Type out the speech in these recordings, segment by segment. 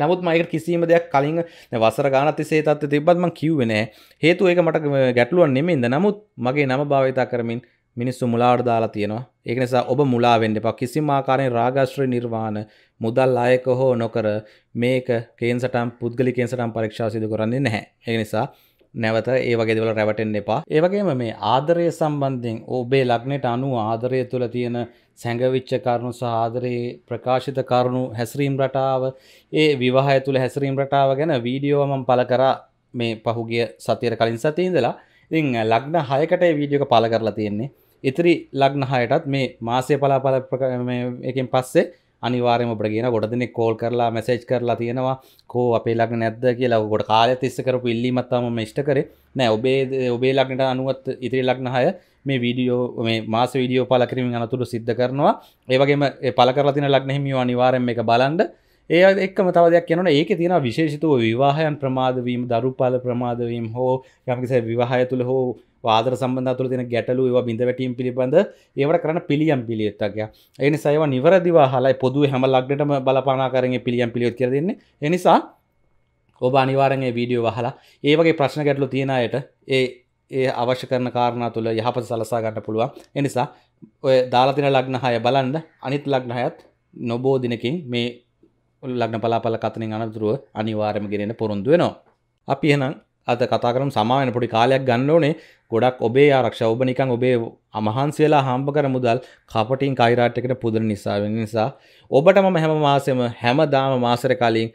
නමුත් මයක කිසිීම දෙයක් කලින් වසර ගානති සේතත් තිබත්ම කිව්වෙනෑ හේතු ඒක මට ගැටලුවන් නෙමෙන්ද නමුත් මගේ නම භාවිතා කරමින් මිනිස්සු මුලාට දාලා තියෙනවා ඒක නිසා ඔබ මුලා වෙන්න එපා කිසිම ආකාරයෙන් රාගාශ්‍රය නිර්වාණ මුදල් අයක හෝ නොකර මේක කේන්සටම් පුද්ගලි කේන්සටම් පරීක්ෂා සිදු කරන්නේ නැහැ ඒ නිසා නැවත ඒ වගේ දේවල් රැවටෙන්න එපා ඒ වගේම මේ ආදරය සම්බන්ධයෙන් ඔබේ ලග්නයට අනුව ආදරය තුළ තියෙන සැඟවිච්ච කරුණු සාදරයේ ප්‍රකාශිත කරුණු හැසිරීම් රටාව ඒ විවාහය තුළ හැසිරීම් රටාව ගැන වීඩියෝමම් පල කර මේ පහුගිය සතියට කලින් සතියඉඳලා ඉතිං ලග්න හයකට වීඩියෝක පල කරලා තියෙන්නේ ඉතිරි ලග්න හයටත් මේ මාසය පලාපල එකින් පස්සේ අනිවාර්යම ඔබට කියන ගොඩ දෙනෙක් කෝල් කරලා මැසේජ් කරලා තියෙනවා කෝ අපේ ලග්න නැද්ද කියලා ගොඩ කාලය තිස්ස කරපු ඉල්ලීමත් තමයි ඉෂ්ට කරේ නෑ ඔබේ ඔබේ ලග්නට අනුවත් ඉතිරි ලග්න 6 මේ වීඩියෝ මේ මාස වීඩියෝ පළ කිරීමෙන් අනතුරු සිද්ධ කරනවා ඒ වගේම පළ කරලා තියෙන ලග්න හිමියෝ අනිවාර්යෙන් මේක බලන්න ඒ එක්ම තව දෙයක් කියනවනේ ඒකේ තියෙන විශේෂිතව විවාහයන් ප්‍රමාද වීම දරුපාල ප්‍රමාද වීම හෝ යම්කිසි විවාහය තුළ හෝ ආදර සම්බන්ධතුල තින ගැටලු ඒවා බිඳවැටීම් පිළිබඳ ඒවට කරන පිළියම් පිළියත්තක්ය එනි සයිව නිවරදිවා හලයි පොදු හැම ලක්ඩටම බලපානා කරගේ පිළියම් පිළියොත් කර දෙන්නේ එනිසා ඔබ අනිවාරගේ වීඩියෝ වහලා ඒවගේ ප්‍රශ්න ගැටලු තියෙනයට ඒ ඒ අවශ්‍ය කරන කාරණ තුළ යහපත සලසා ගන්න පුළුවන් එනිසා ඔය දාලතින ලග්න හය බලන්ද අනිත් ලග්න හයත් නොබෝ දිනකින් මේ ලග්න පලාපල කතනින් අනතුරුව අනිවාරම ගෙනෙන පොරොන්දු වෙනවා අපි එහෙනම් අද කතා කරම් සමාවෙන පොඩි කාලයක් ගන්න ඕනේ ගොඩක් ඔබේ ආරක්ෂ ඔබ නිකන් ඔබේ අමහන්සේලා හම්බ කර මුදල් කපටින් කයිරාට් එකට පුදන නිසා වෙන නිසා ඔබට මම හැම මාසෙම හැමදාම මාසෙර කලින්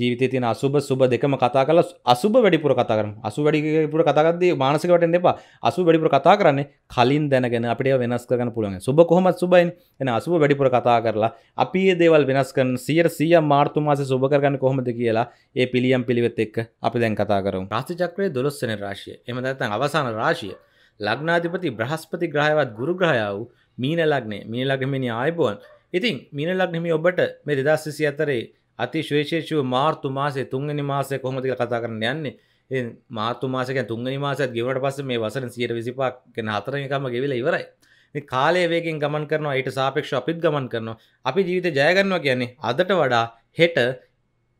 ජීවිතය තියෙන අසුබ සුබ දෙකම කතා කරලා අසුබ වැඩිපුර කතා කරමු. අසුබ වැඩිපුර කතා කරද්දී මානසික වටෙන්න එපා. අසුබ වැඩිපුර කතා කරන්නේ කලින් දැනගෙන අපිට ඒවා වෙනස් කරගන්න පුළුවන්. සුබ කොහොමද සුබයිනේ. එහෙනම් අසුබ වැඩිපුර කතා කරලා අපි මේ දේවල් වෙනස් කරන 100% මාර්තු මාසේ සුබ කරගන්නේ කොහොමද කියලා ඒ පිළියම් පිළිවෙත් එක්ක අපි දැන් කතා කරමු. රාශි චක්‍රයේ 12 වෙනි රාශිය. එහෙම නැත්නම් අවසාන රාශිය. ලග්නාධිපති බ්‍රහස්පති ග්‍රහයවත් ගුරු ග්‍රහය වූ මීන ලග්නේ. මීන ලග්නේ ආයුබෝවන්. ඉතින් මීන ලග්නේ ඔබට මේ 2024 අතරේ අතිශවේශේෂව මාර්තු මාසේ තුන්ගනි මාසය කොහොමද කියලා කතා කරන්න යන්නේ. ඒ මාර්තු මාසය කියන්නේ තුන්ගනි මාසයත් ගෙවුණට පස්සේ මේ වසරෙන් 125ක් කියන හතරෙන් එකම ගෙවිලා ඉවරයි. මේ කාලය වේගෙන් ගමන් කරනවා ඊට සාපේක්ෂව අපිත් ගමන් කරනවා. අපි ජීවිතේ ජය ගන්නවා කියන්නේ අදට වඩා හෙට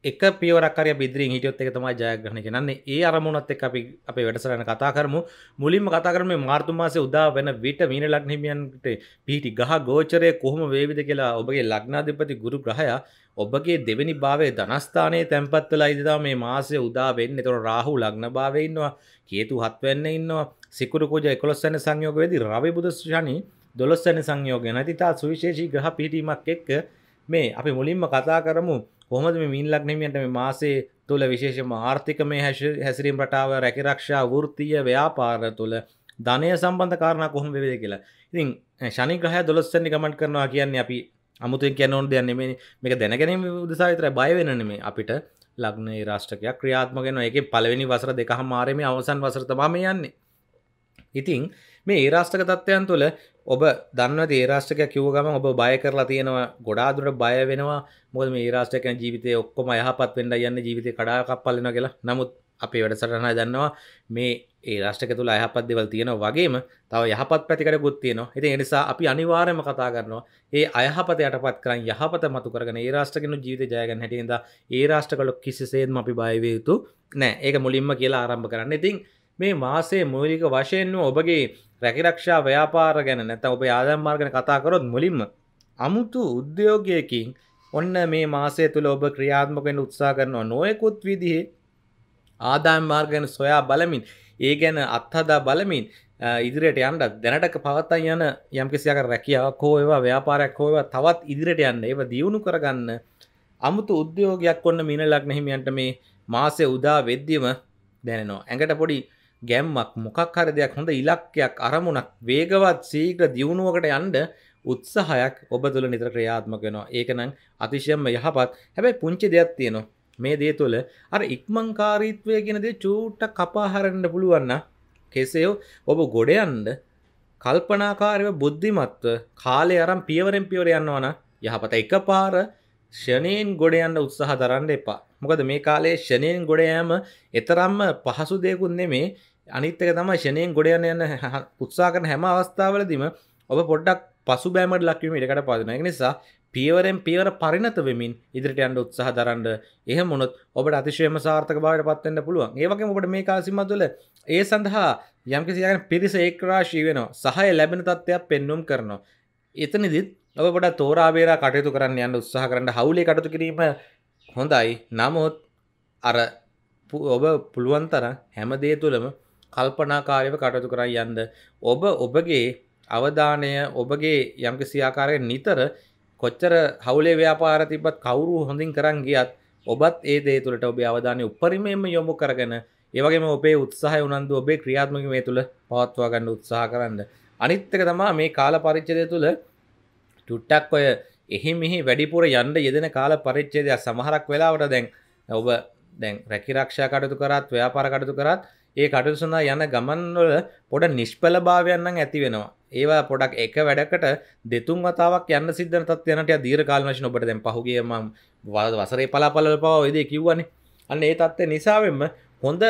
එක පියවරක්කරය බිදිරින් හිටියොත් එක තමයි ජයග්‍රහණ කියන්නේ ඒ අරමුණත් එක් අපි අපේ වැඩසටහන කතා කරමු මුලින්ම කතා කරමු මාර්තු මාසේ උදා වෙන විට මීන ලග්න හිමියන්ට පිහිටි ගහ ගෝචරය කොහොම වේවිද කියලා ඔබගේ ලග්නාධිපති ගුරු ග්‍රහයා ඔබගේ දෙවැනි භාවයේ ධනස්ථානයේ තැන්පත් වෙලා ඉඳලා මේ මාසේ උදා වෙන්නේ. ඒතකොට රාහු ලග්න භාවයේ ඉන්නවා, කේතු හත් වෙන්නේ ඉන්නවා, සිකුරු කුජ 11 වෙනි සංයෝග වෙදී රවි බුධ ශනි 12 වෙනි සංයෝග නැති තා සුවිශේෂී ග්‍රහ පිහිටීමක් එක්ක මේ අපි මුලින්ම කතා කරමු කොහොමද මේ මින්ලක් හිමියන්ට මේ මාසේ තුළ විශේෂම ආර්ථිකමය හැසිරීම් රටාව රැකිරක්ෂා වෘත්තිය ව්‍යාපාර තුළ ධනය සම්බන්ධ කාරණ කොහොම වෙද කියලා ඉතින් ශනි ග්‍රහය දොළස්සනි ගමට කරනවා කියන්නේ අපි අමුතුෙන් කැනෝන් දෙයන්නේ මේ මේක දැනගැනීම උදසාවිතර බයවෙනනේ අපිට ලග්නේ රාෂ්ටකයක් ක්‍රියාත්මගෙන එක පලවෙනි වසර දෙක මාරම අවසන් වසරතබම යන්නේ ඉතිං මේ ඒරාස්ටක තත්ත්වයන් තුළ ඔබ දන්න ඒරාෂ්ටක කිවගම ඔබ බය කරලා තියෙනවා ගොඩාදුරට බය වෙනවා මුද මේ රාෂ්ටකයන් ජීවිතය ඔක්කොම යහපත් වෙන්න යන්න ජීවිතය කඩාකප්පල්ලන කියලා නමුත් අපේ වැඩසටනා දන්නවා මේ ඒ රාෂ්ටක තුළ අයහපත් දෙවල් තියෙන වගේම තව යහපත් පැතිකට ගුත්තියනවා ඉති එනිසා අපි අනිවාර්යම කතා කරනවා ඒ අයහපත යටපත් කරන් යහපත මතු කරගෙන ඒ රාෂ්ටකෙනු ජීවිත ජයගන්න හැටියෙද ඒ රාෂ්ටකලො කිසිසේත්ම අපි බයවයුතු නෑ ඒක මුලින්ම කියලා ආරම්භ කරන්න ඉතින් මේ මාසේ මූලික වශයෙන්ම ඔබගේ රැකිරක්ෂා ව්‍යාපාර ගැන නැත ඔබ ආදම්මාර්ගන කතාකරොත් මුලින්ම අමුතු උද්‍යෝගයකින් ඔන්න මේ මාසය තුළ ඔබ ක්‍රියාත්මකෙන් උත්සා කරනවා නොයකුත් විදිහේ ආදායම් මාර්ගයන සොයා බලමින් ඒ ගැන අත්හදා බලමින් ඉදිරියට යන්න දැනට පවත්තන් යන යම්කිසියක රැකියාවක් හෝ ඒවා ව්‍යාපාරයක් හෝවා තවත් ඉදිරියට යන්න ඒව දියුණු කරගන්න අමුතු උද්‍යෝගයක් ඔන්න මින ලක්නහිමියන්ට මේ මාසය උදා වෙද්දිම දැනෙනවා ඇඟට පොඩි ගැම්මක් මොකක් හර දෙයක් හොඳ ඉලක්කයක් අරමුණක් වේගවත් සීග්‍ර දියුණුවකට යන්ඩ උත්සාහයක් ඔබ තුළ නිතර ක්‍රියාත්මක වෙනවා ඒකනම් අතිශයම යහපත් හැබැයි පුංචි දෙයක් තියෙනවා මේ දේ තුළ අර ඉක්මංකාරීත්වය ගෙනද චූට්ට කපාහරන්න පුළුවන්න කෙසයෝ ඔබ ගොඩයන්ඩ කල්පනාකාරව බුද්ධිමත්ව කාලය අරම් පියවරෙන් පියවර යන්නවන යහපත එක පාර ෂණයෙන් ගොඩයන්න උත්සාහ දරන්න එපා මොකද මේ කාලේ ෂණයෙන් ගොඩයෑම එතරම්ම පහසු දෙයකුන් නෙමේ අනිත්තක තම ශනයෙන් ගොඩයන යන්න උත්සා කරන හැම අවස්ථාවලදීම ඔබ පොඩ්ඩක් පසු බෑමට ලක්වීම ඉඩකට පාදන නිසා පියවරෙන් පියවර පරිණත වෙමින් ඉදිරිට යන්න උත්සාහ දරන්න එහෙම වුණොත් ඔබට අතිශයම සාර්ථක භාවයට පත් වෙන්න පුළුවන්. ඒ වගේම ඔබට මේ කාසිමත් තුළ ඒ සඳහා යම්කිසි ආකාරයක පිරිස ඒකරාශී වෙනවා. සහාය ලැබෙන තත්ත්වයක් පෙන්눔 කරනවා. එතනදිත් ඔබ පොඩක් තෝරා බේරා කටයුතු කරන්න යන්න උත්සාහ කරන්න හවුලේ කටයුතු කිරීම හොඳයි. නමුත් අර ඔබ පුළුවන් තරම් හැම දේ තුළම කල්පනාකාරයව කටයුතු කරයි යන්ද ඔබ ඔබගේ අවධානය ඔබගේ යම්කිසි ආකාරයෙන් නිතර කොච්චර හවුලේ ව්‍යාපාර තිබ්බත් කවුරු හොඳින් කරන් ගියත් ඔබත් ඒ දේ තුළට ඔබේ අවධානය උපරිමයෙන්ම යොමු කරගෙන ඒ වගේම ඔබේ උත්සාහය උනන්දු ඔබේ ක්‍රියාත්මක මේ තුළ පවත්වා ගන්න උත්සාහ කරන්න අනිත් එක තමා මේ කාල පරිච්ඡේදය තුළ චුට්ටක් ඔය එහි මෙහි වැඩිපුර යන්න යෙදෙන කාල පරිච්ඡේදය සමහරක් වෙලාවට දැන් ඔබ දැන් රැකී රක්ෂා කටයුතු කරත් ව්‍යාපාර කටයුතු කරත් ඒ කටු සඳහා යන ගමන්වල පොඩ නිෂ්පල භාවයන්නම් ඇති වෙනවා ඒවා පොඩක් එක වැඩකට දෙතුන් වතාවක් යන්න සිද්ධන තත්වයනට දීර්කාල වශන ඔබට දැන් පහුගේ ම වසරේ පලාපලල පව ඔයදේ කිව්වනේ අන්න ඒ තත්ත්ය නිසාවෙන්ම හොඳ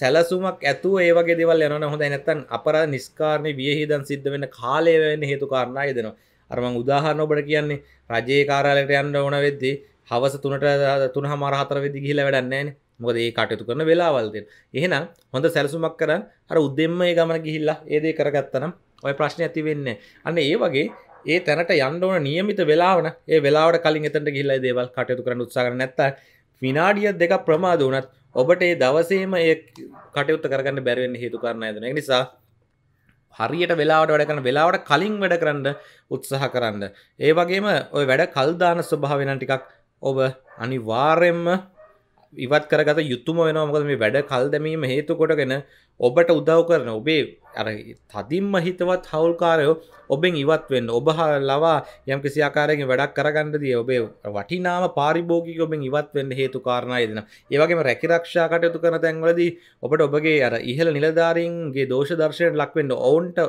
සැලසුමක් ඇතු ඒවගේ දෙවල් යන හොඳ නැත්තන් අපර නිස්කාරණය වියහිදන් සිද්ධ වෙන කාලය වෙන හේතු කාරණය දෙනවා අරමං උදාහරණ ඔබට කියන්නේ රජයේ කාරාලට යන්න ඕන වෙද්දී හවස තුනට තුන හමාරහතර වෙදි ගිහිල වැඩන්නේන මොකද ඒ කටයුතු කරන වෙලාවල්දෙන් එහෙනම් හොඳ සැලසුමක් කරන්න අර උද්දෙම්ම ඒ ගමන ගිහිල්ලා ඒදේ කරගත්තනම් ඔය ප්‍රශ්න ඇති වෙන්නේ අන්න ඒ වගේ ඒ තැනට යන්න ඕන නියමිත වෙලාවන ඒ වෙලාවට කලින් එතට ගිල්ලා දේවල් කටයුතු කරන්න උත්සාහ නැත්ත විනාඩිය දෙක ප්‍රමාද වනත් ඔබට ඒ දවසේම ඒ කටයුත්ත කරගන්න බැරිවෙන්න හේතු කරන්න ඇදන නිසා හරියට වෙලාවට වැඩ කරන වෙලාවට කලින් වැඩ කරන්න උත්සාහ කරන්න ඒ වගේම ඔය වැඩ කල්දාන ස්වභාවෙන ටිකක් ඔබ අනිවාර්යෙන්ම ඉවත් කරගත යුතුම වෙන මොකද මේ වැඩ කල් දැමීම හේතු කොටගෙන ඔබට උදව් කරන ඔබේ අර තදින්ම හිතවත් හවුල්කාරයෝ ඔබෙන් ඉවත් වෙන්න ඔබ ලවා යම් කිසි ආකාරයකින් වැඩක් කරගන්න දී ඔබේ වටිනාම පාරිභෝගික ඔබෙන් ඉවත් වෙන්න හේතු කාරණා යෙදෙන. ඒ වගේම රැකිරක්ෂා කටයුතු කරන තැන්වලදී ඔබට ඔබගේ අර ඉහළ නිලධාරීන්ගේ දෝෂ දර්ශනයට ලක් වෙන්න ඔවුන්ට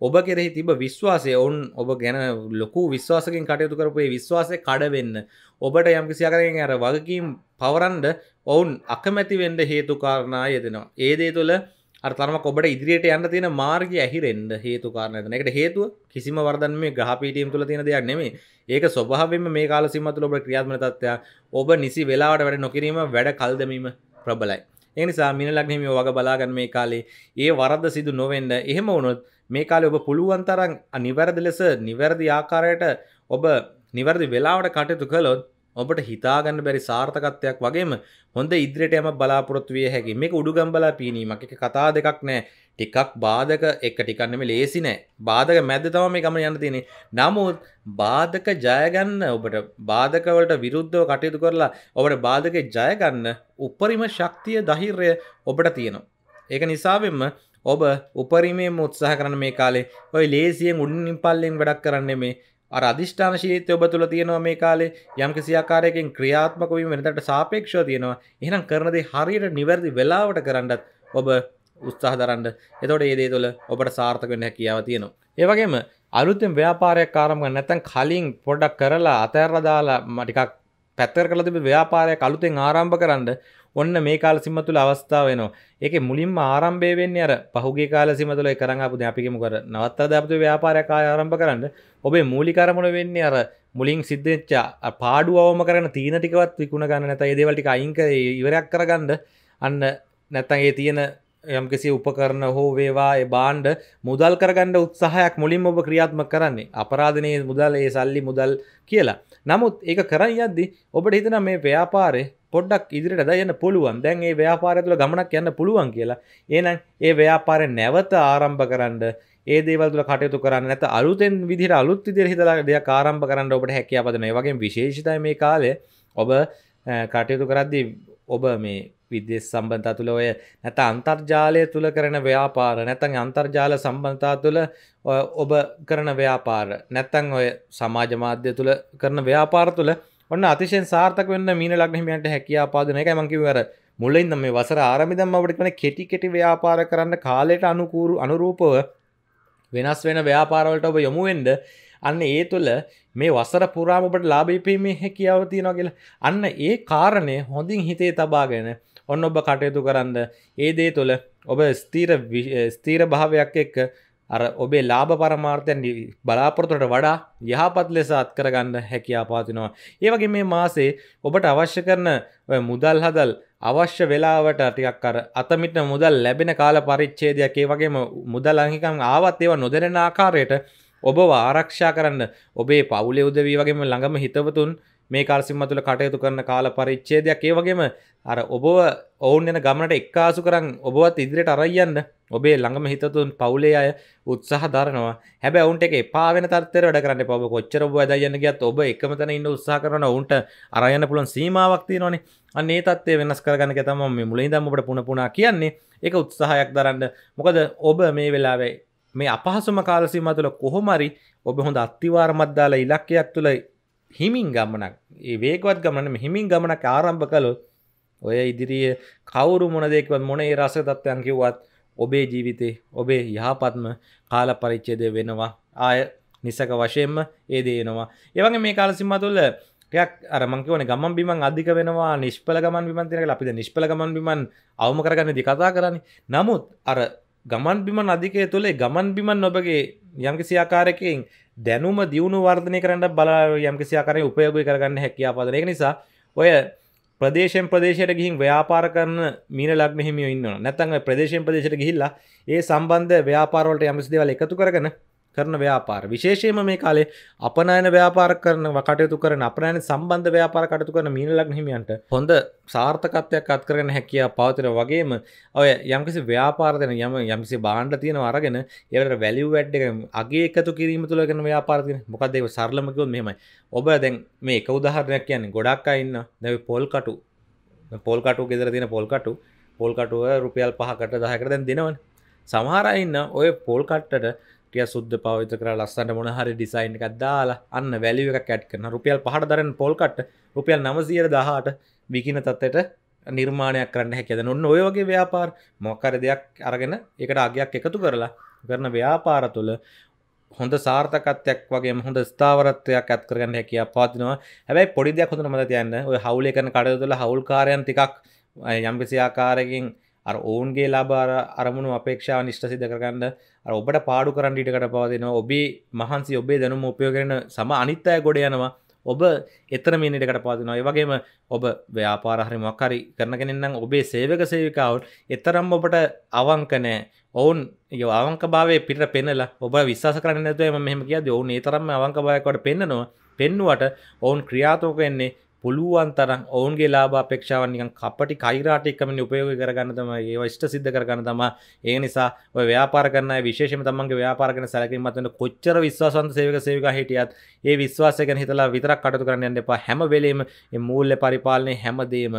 ඔබ කෙරෙහි තිබ විශ්වාසය ඔවුන් ඔබ ගැන ලොකු විශ්වාසකින් කටයුතු කරපුේ විශ්වාසය කඩවෙන්න ඔබට යම්කිසියාකරෙන් ඇර වගකීම් පවරන්ඩ ඔවුන් අකමැතිවෙන්ඩ හේතුකාරණා යෙදෙනවා ඒදේ තුළ අර්තම ඔබට ඉදිරියට යන්න තියෙන මාර්ග ඇහිරෙන්ඩ හේතුකාරණ එකට හේතුව කිසිම වර්ධන් මේ ගහපිටීම් තුළ තියෙන දෙයක් නෙමේ ඒක ස්වභාවෙන්ම මේ කාල සිම්මතුල ඔබ ක්‍රියාත්ම තත්වය ඔබ නිසි වෙලාවට වැඩ නොකිරීම වැඩ කල්දමීම ප්‍රබලයි එනිසා මිනලක්නෙම වග බලාගන්න මේ කාලේ ඒ වරද සිදු නොවෙන්ඩ එහෙම වුණොත් මේ කාලේ ඔබ පුළුවන් තරම් නිවැරදි ලෙස නිවැරදි ආකාරයට ඔබ නිවැරදි වෙලාවට කටයුතු කළොත් ඔබට හිතාගන්න බැරි සාර්ථකත්වයක් වගේම හොඳ ඉදිරියට යම බලාපොරොත්තු විය හැකි මේක උඩුගම්බලා පීනීමක් එක කතා දෙකක් නෑ ටිකක් බාධක එක ටිකක් නෙමෙයි ලේසි නෑ බාධක මැද්ද තමයි මේ ගමන යන්න තියෙන්නේ නමුත් බාධක ජය ගන්න ඔබට බාධක වලට විරුද්ධව කටයුතු කරලා ඔබට බාධකේ ජය ගන්න උපරිම ශක්තිය ධෛර්යය ඔබට තියෙනවා ඒක නිසාවෙන්ම ඔබ උපරිමේ මුත්සාහ කරන මේ කාලේ ඔයි ලේසියෙන් උඩින් පල්ලෙන් වැඩක් කරන්නේ මේ අර අධිෂ්ඨාන ශීලීත්වය ඔබ තුළ තියෙනවා මේ කාලේ යම් කිසි ආකාරයකින් ක්‍රියාත්මක වීම වෙනතට සාපේක්ෂව තියෙනවා. එහෙනම් කරන දේ හරියට නිවැරදි වෙලාවට කරන්නත් ඔබ උත්සාහ දරන්න. එතකොට මේ දේ තුළ ඔබට සාර්ථක වෙන්න හැකියාව තියෙනවා. ඒ වගේම අලුතෙන් ව්‍යාපාරයක් ආරම්භ කරන නැත්නම් කලින් පොඩක් කරලා අතහැරලා දාලා ටිකක් පැත්තර කරලා තිබි ව්‍යාපාරයක් අලුතෙන් ආරම්භ කරන්න ඔන්න මේ කාල සිම තුළ අවස්ථාව වෙනවා ඒක මුලින්ම ආරම්භය වෙන්නේ අර පහුගේ කාල සිම තුළ කරඟපු දැන් අපි කියමු කර නවත්තලා දැන් අපිට ව්‍යාපාරයක් ආරම්භ කරන්න ඔබේ මූලික අරමුණ වෙන්නේ අර මුලින් සිද්ධච්ච පාඩු අවම කරන තීන ටිකවත් විකුණ ගන්න නැත ඒ දේවල් ටික අයින් කර ඉවරයක් කරගන්න අන්න නැත්තම් ඒ තියෙන යම්කිසි උපකරන හෝ වේවා ඒ බාණ්ඩ මුදල් කරගන්න උත්සාහයක් මුලින් ඔබ ක්‍රියාත්මක කරන්නේ අපරාධනයේ මුදල් ඒ සල්ලි මුදල් කියලා. නමුත් ඒක කරන් යද්දි ඔබට හිතන මේ ව්‍යාපාරේ පොඩ්ඩක් ඉදිරිට දයන්න පුළුවන් දැන් ඒ ව්‍යාපාරතුල ගමනක් යන්න පුළුවන් කියලා ඒනම් ඒ ව්‍යාපාරය නැවත ආරම්භ කරන්න ඒ දේවල්තුල කටයුතු කරන්න ඇත අලුතෙන් විදිර අලුත් විදිර හිතලා දෙයක් ආරම්භ කරන්න ඔබට හැකියාපද මේ වගේ විශේෂිතයි මේ කාලය ඔබ කටයුතු කරද්දී ඔබ මේ විදෙස් සම්බන්ධතා තුළ ඔය නැත අන්තර්ජාලය තුළ කරන ව්‍යාපාර නැතන් අන්තර්ජාල සම්බන්ධතා තුළ ඔබ කරන ව්‍යාපාර නැත්තං ඔය සමාජ මාධ්‍ය තුළ කරන ව්‍යාපාර තුළ ඔන්න අතිශයෙන් සාර්ථක වෙන්න මීන ලග්න හිමියන්ට හැකියාව පාදන එකයි මම කිව්වර මුලින්ද මේ වසර ආරම්භ ඉඳන්ම අපිට කරන කෙටි කෙටි ව්‍යාපාර කරන්න කාලයට අනුකූරු අනුරූපව වෙනස් වෙන ව්‍යාපාරවලට ඔබ යොමු වෙන්න අන්න ඒ තුළ මේ වසර පුරාම ඔබට ලාභීපීමේ හැකියාව තියෙනවා කියලා අන්න ඒ කාරණය හොඳින් හිතේ තබාගෙන ඔන්න ඔබ කටයුතු කරන්න ඒ දේ තුළ ඔබ ස්තීර ස්තීර භාවයක් එක්ක අර ඔබේ ලාභ පරමාර්ථයන් බලාපොරතුට වඩා යහපත් ලෙස අත්කරගන්න හැකියා පාතිනවා. ඒවගේ මේ මාසේ ඔබට අවශ්‍ය කරන මුදල් හදල් අවශ්‍ය වෙලාවට ටිකක් අර අතමිට මුදල් ලැබෙන කාල පරිච්ඡේදයක් ඒ වගේම මුදල් අංගිකම් ආවත් ඒවා නොදැනෙන ආකාරයට ඔබව ආරක්ෂා කරන්න ඔබේ පවුලේ උදවී වගේම ළඟම හිතවතුන් මේ කාර්සිම්ම තුළ කටයුතු කරන කාල පරිච්ඡේදයක් ඒ වගේම අර ඔබව ඔවුන් එන ගමනට එක්කාසු කරන් ඔබවත් ඉදිරියට අරයන්න ඔබේ ළඟම හිතතුන් පවුලේ අය උත්සාහ දරනවා හැබැ ඔවුන්ට එක පාවෙන තත්තර වැඩ කරන්න පව කොච්චර ඔබ දයන්න ගත් ඔබ එකමතන ඉන්න උත්සා කරන ඔවුන්ට අරයන්න පුළුවන් සීමාවක්ති නොනේ අන්නේ තත්ේ වෙනස් කරගන්න තම මුලින් දම්මට පුුණපුුණා කියන්නේ එක උත්සාහයක් දරන්න මොකද ඔබ මේ වෙලාවේ මේ අපහසුම කාලසීම තුළ කොහොමරි ඔබ හොඳ අත්තිවාරමත්දාලා ඉලක්කයක් තුළ හිමින් ගමනක් ඒ වේගවත් ගමන හිමින් ගමනක් ආරම්භ කළොත් ඔය ඉදිරියේ කවුරු මොනදෙක්වත් මොනේ රස තත්ත්වයන් කිව්වත් ඔබේ ජීවිතේ ඔබේ යහපත්ම කාල පරිච්ඡේදය වෙනවා ආය නිසක වශයෙන්ම ඒ දේනවා ඒවගේ මේ කාල සිම්ම තුළ යක් අරමංකවන ගමන් බිමන් අධික වෙනවා නිශ්පල ගමන් බිමන්තිනක අපිද නිශ්පල ගමන් බිමන් අවම කරගන්න දි කතා කරන්නේ නමුත් අර ගමන් බිමන් අධිකය තුළේ ගමන් බිමන් ඔබගේ යම්කිසි ආකාරයකින් දැනුම දියුණු වර්ධනය කරන්න බලා යම්කිසි ආකාරය උපයෝගී කරගන්න හැකියාපදන එක නිසා ඔය ප්‍රදේශෙන් ප්‍රදේශයට ගිහින් ව්‍යාපාර කරන මීන ලග්න හිමියෝ ඉන්නවා. නැත්නම් ප්‍රදේශෙන් ප්‍රදේශයට ගිහිල්ලා ඒ සම්බන්ධ ව්‍යාපාරවලට යම්සි දේවල් එකතු කරගෙන කරන ව්‍යාපාර විශේෂයෙන්ම මේ කාලේ අපනයන ව්‍යාපාර කරන කටයුතු කරන අපනයන සම්බන්ධ ව්‍යාපාර කටයුතු කරන මීන ලග්න හිමියන්ට හොඳ සාර්ථකත්වයක් අත් කරගෙන හැකියාව පවතින වගේම ඔය යම්කිසි ව්‍යාපාර දෙන යම යම්කිසි භාණ්ඩ තියෙනවා අරගෙන ඒවට වැලියු ඇඩ් එක අගේ එකතු කිරීම තුළ කරන ව්‍යාපාර තියෙන මොකද ඒක සරලම කිව්වොත් මෙහෙමයි ඔබ දැන් මේ එක උදාහරණයක් කියන්නේ ගොඩක් අය ඉන්න දැන් පොල් කටු පොල් කටු ගෙදර තියෙන පොල් කටු පොල් කටුව රුපියල් පහකට දහයකට දැන් දෙනවන සමහරයින්න ඔය පොල් කට්ටට ටිය සුද්ද පවිත කර ලස්සන්න මොනහරි ඩිසයින් එකක් දාලා අන්න වැලිුව එක කැට් කරන රුපියල් පහට දරන පොල්කට රුපියල් නමසියට දහට විකින තත්වට නිර්මාණයක් කරන්න හැකද නොන්න ඔයෝගේ ව්‍යාපාර මොකර දෙයක් අරගෙන එකට අගයක් එකතු කරලා කරන ව්‍යාපාර තුළ හොඳ සාර්ථකත්යක් වගේ හොඳ ස්ථාවරත්වයක් ඇත් කරගන්න හැකිය පාතිනවා හැබැයි පොඩිදයක් හොඳ මත තියන්න ඔය හවුලේ කරන කඩතුල හවුල්කාරයන් ටිකක් යම්කිසි ආකාරයකින් අර ඔවුන්ගේ ලාබාර අරමුණු අපේක්ෂාව නිෂ්ට සිද කරගන්න අර ඔබට පාඩු කරන්න ඊටකට පවදෙනවා ඔබේ මහන්සි ඔබේ දැනුම උපයෝ කරන සම අනිත්තය ගොඩ යනවා ඔබ එතර මිනිටකට පාතිනවා ඒවගේම ඔබ ව්‍යාපාරහරි මක්කරි කරන කෙනෙන්නම් ඔබේ සේවක සේවිකවුන් එතරම් ඔබට අවංකනෑ ඔවුන් ය අවංක භාවේ පිට පෙනල ඔබ විශස කරන නැතුවම මෙහම කිය ඔවුන් ඒ තරම අවංක භයකොට පෙන්න්නනවා පෙන්නුවට ඔවුන් ක්‍රියාතෝක එන්නේ පුළුවන් තරම් ඔවුන්ගේ ලාභ අපේක්ෂාවන් නිකන් කපටි කයිරාට එක්කම උපයෝග කරගන්න තමයි ඒව ඉෂ්ට සිද්ධ කරගන්න තමයි ඒ නිසා ඔය ව්‍යාපාර කරන අය විශේෂයෙන්ම තමන්ගේ ව්‍යාපාර කරන සැලකීමත් වෙන කොච්චර විශ්වාසවන්ත සේවක සේවිකා හිටියත් ඒ විශ්වාසය ගැන හිතලා විතරක් කටයුතු කරන්න යන්න එපා හැම වෙලෙම මේ මූල්‍ය පරිපාලනයේ හැමදේම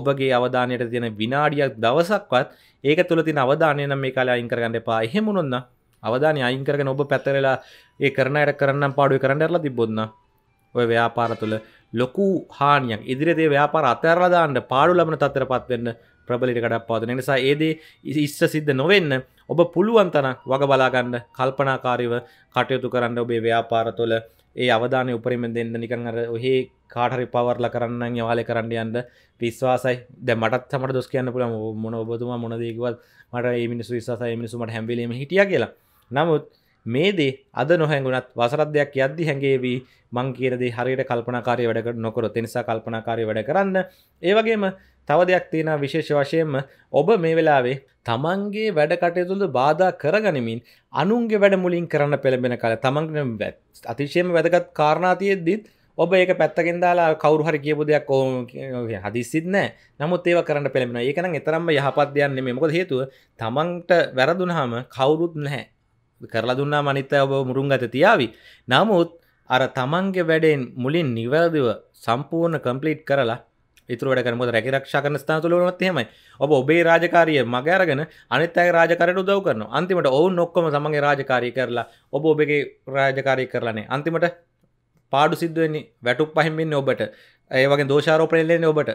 ඔබගේ අවධානයට තියෙන විනාඩියක් දවසක්වත් ඒක තුළ තින අවධානය නම් මේ කාලේ අයින් කරගන්න එපා. එහෙම වුණොත් අවධානය අයින් කරගෙන ඔබ පැතරලා ඒ කරන අයට කරන්නම් පාඩුවේ කරන්න ඇරලා තිබ්බොත් ඔය ව්‍යාපාර තුළ ලොකු හානියක් ඉදිරිදේ ව්‍යාපාර අතරලදාන්න පාඩු ලබන තත්තර පත්වෙන්න ප්‍රබලිට කඩක් පාදන නිසා ඒදේ ඉස්ස සිද්ධ නොවෙන්න ඔබ පුළුවන් තන වග බලාගන්න කල්පනාකාරීව කටයුතු කරන්න ඔබේ ව්‍යාපාර තුළ ඒ අවධානය උපරිම දෙන්න නිකන් අර ඔහේ කාටරි පවරල කරන්න යවාල කරන්න යන්න විශ්වාසයි ද මටත් සමට දොස් කියන්න පුළම මොන ඔබතුමා මොනදේකවත් මට මිනිසු විශවාසය මිනිසුමට හැබිලීම හිටිය කියලා නමුත් මේදේ අද නොහැගුණත් වසරත් දෙයක් යද්දි හැඟේවී මං කියරදේ හරියට කල්පනකාරය වැඩකට නොකර තිනිසා කල්පනකාරය වැඩ කරන්න ඒවගේම තව දෙයක් තියෙන විශේෂ වශයෙන්ම ඔබ මේ වෙලාවේ තමන්ගේ වැඩ කටයුතුළද බාධා කරගනිමින් අනුන්ගේ වැඩ මුලින් කරන්න පෙළඹෙන කල තමන්ගන වැත් අතිශයම වැදගත් කාරණාතියද්දිත් ඔබ ඒක පැත්තගෙන්දාලා කවරු හරි කියපු දෙයක් ඕ හදිසිත් නෑ නමුත් ඒව කරන්න පෙළෙන ඒකන එතරම්ම යහපත් දෙයන්නේ මොකද හේතුව තමන්ට වැරදුනහම කවුරුත් නැහැ කරලා දුන්නා මනිත ඔබ මුරුන්ගත තියාවි නමුත් අර තමන්ගේ වැඩෙන් මුලින් නිවැරදිව සම්පූර්ණ කම්පලීට් කරලා ඉතුරට කරම රැකිරක්ෂ කරන ස්ථාතුලනොත් හෙමයි ඔබ ඔබේ රාජකාරය මගෑරගෙන අනිත්තයි රාජකරට උදව කරන අන්තිමට ඔවුන් නොක්කොම සමගේ රාජකාරය කරලා ඔබ ඔබගේ රාජකාරය කරලනේ අන්තිමට පාඩු සිද්ධුවනි වැටුක් පහිමින් ඔබට ඒවගේ දෝෂාරෝපනයලෙන්නේ ඔබට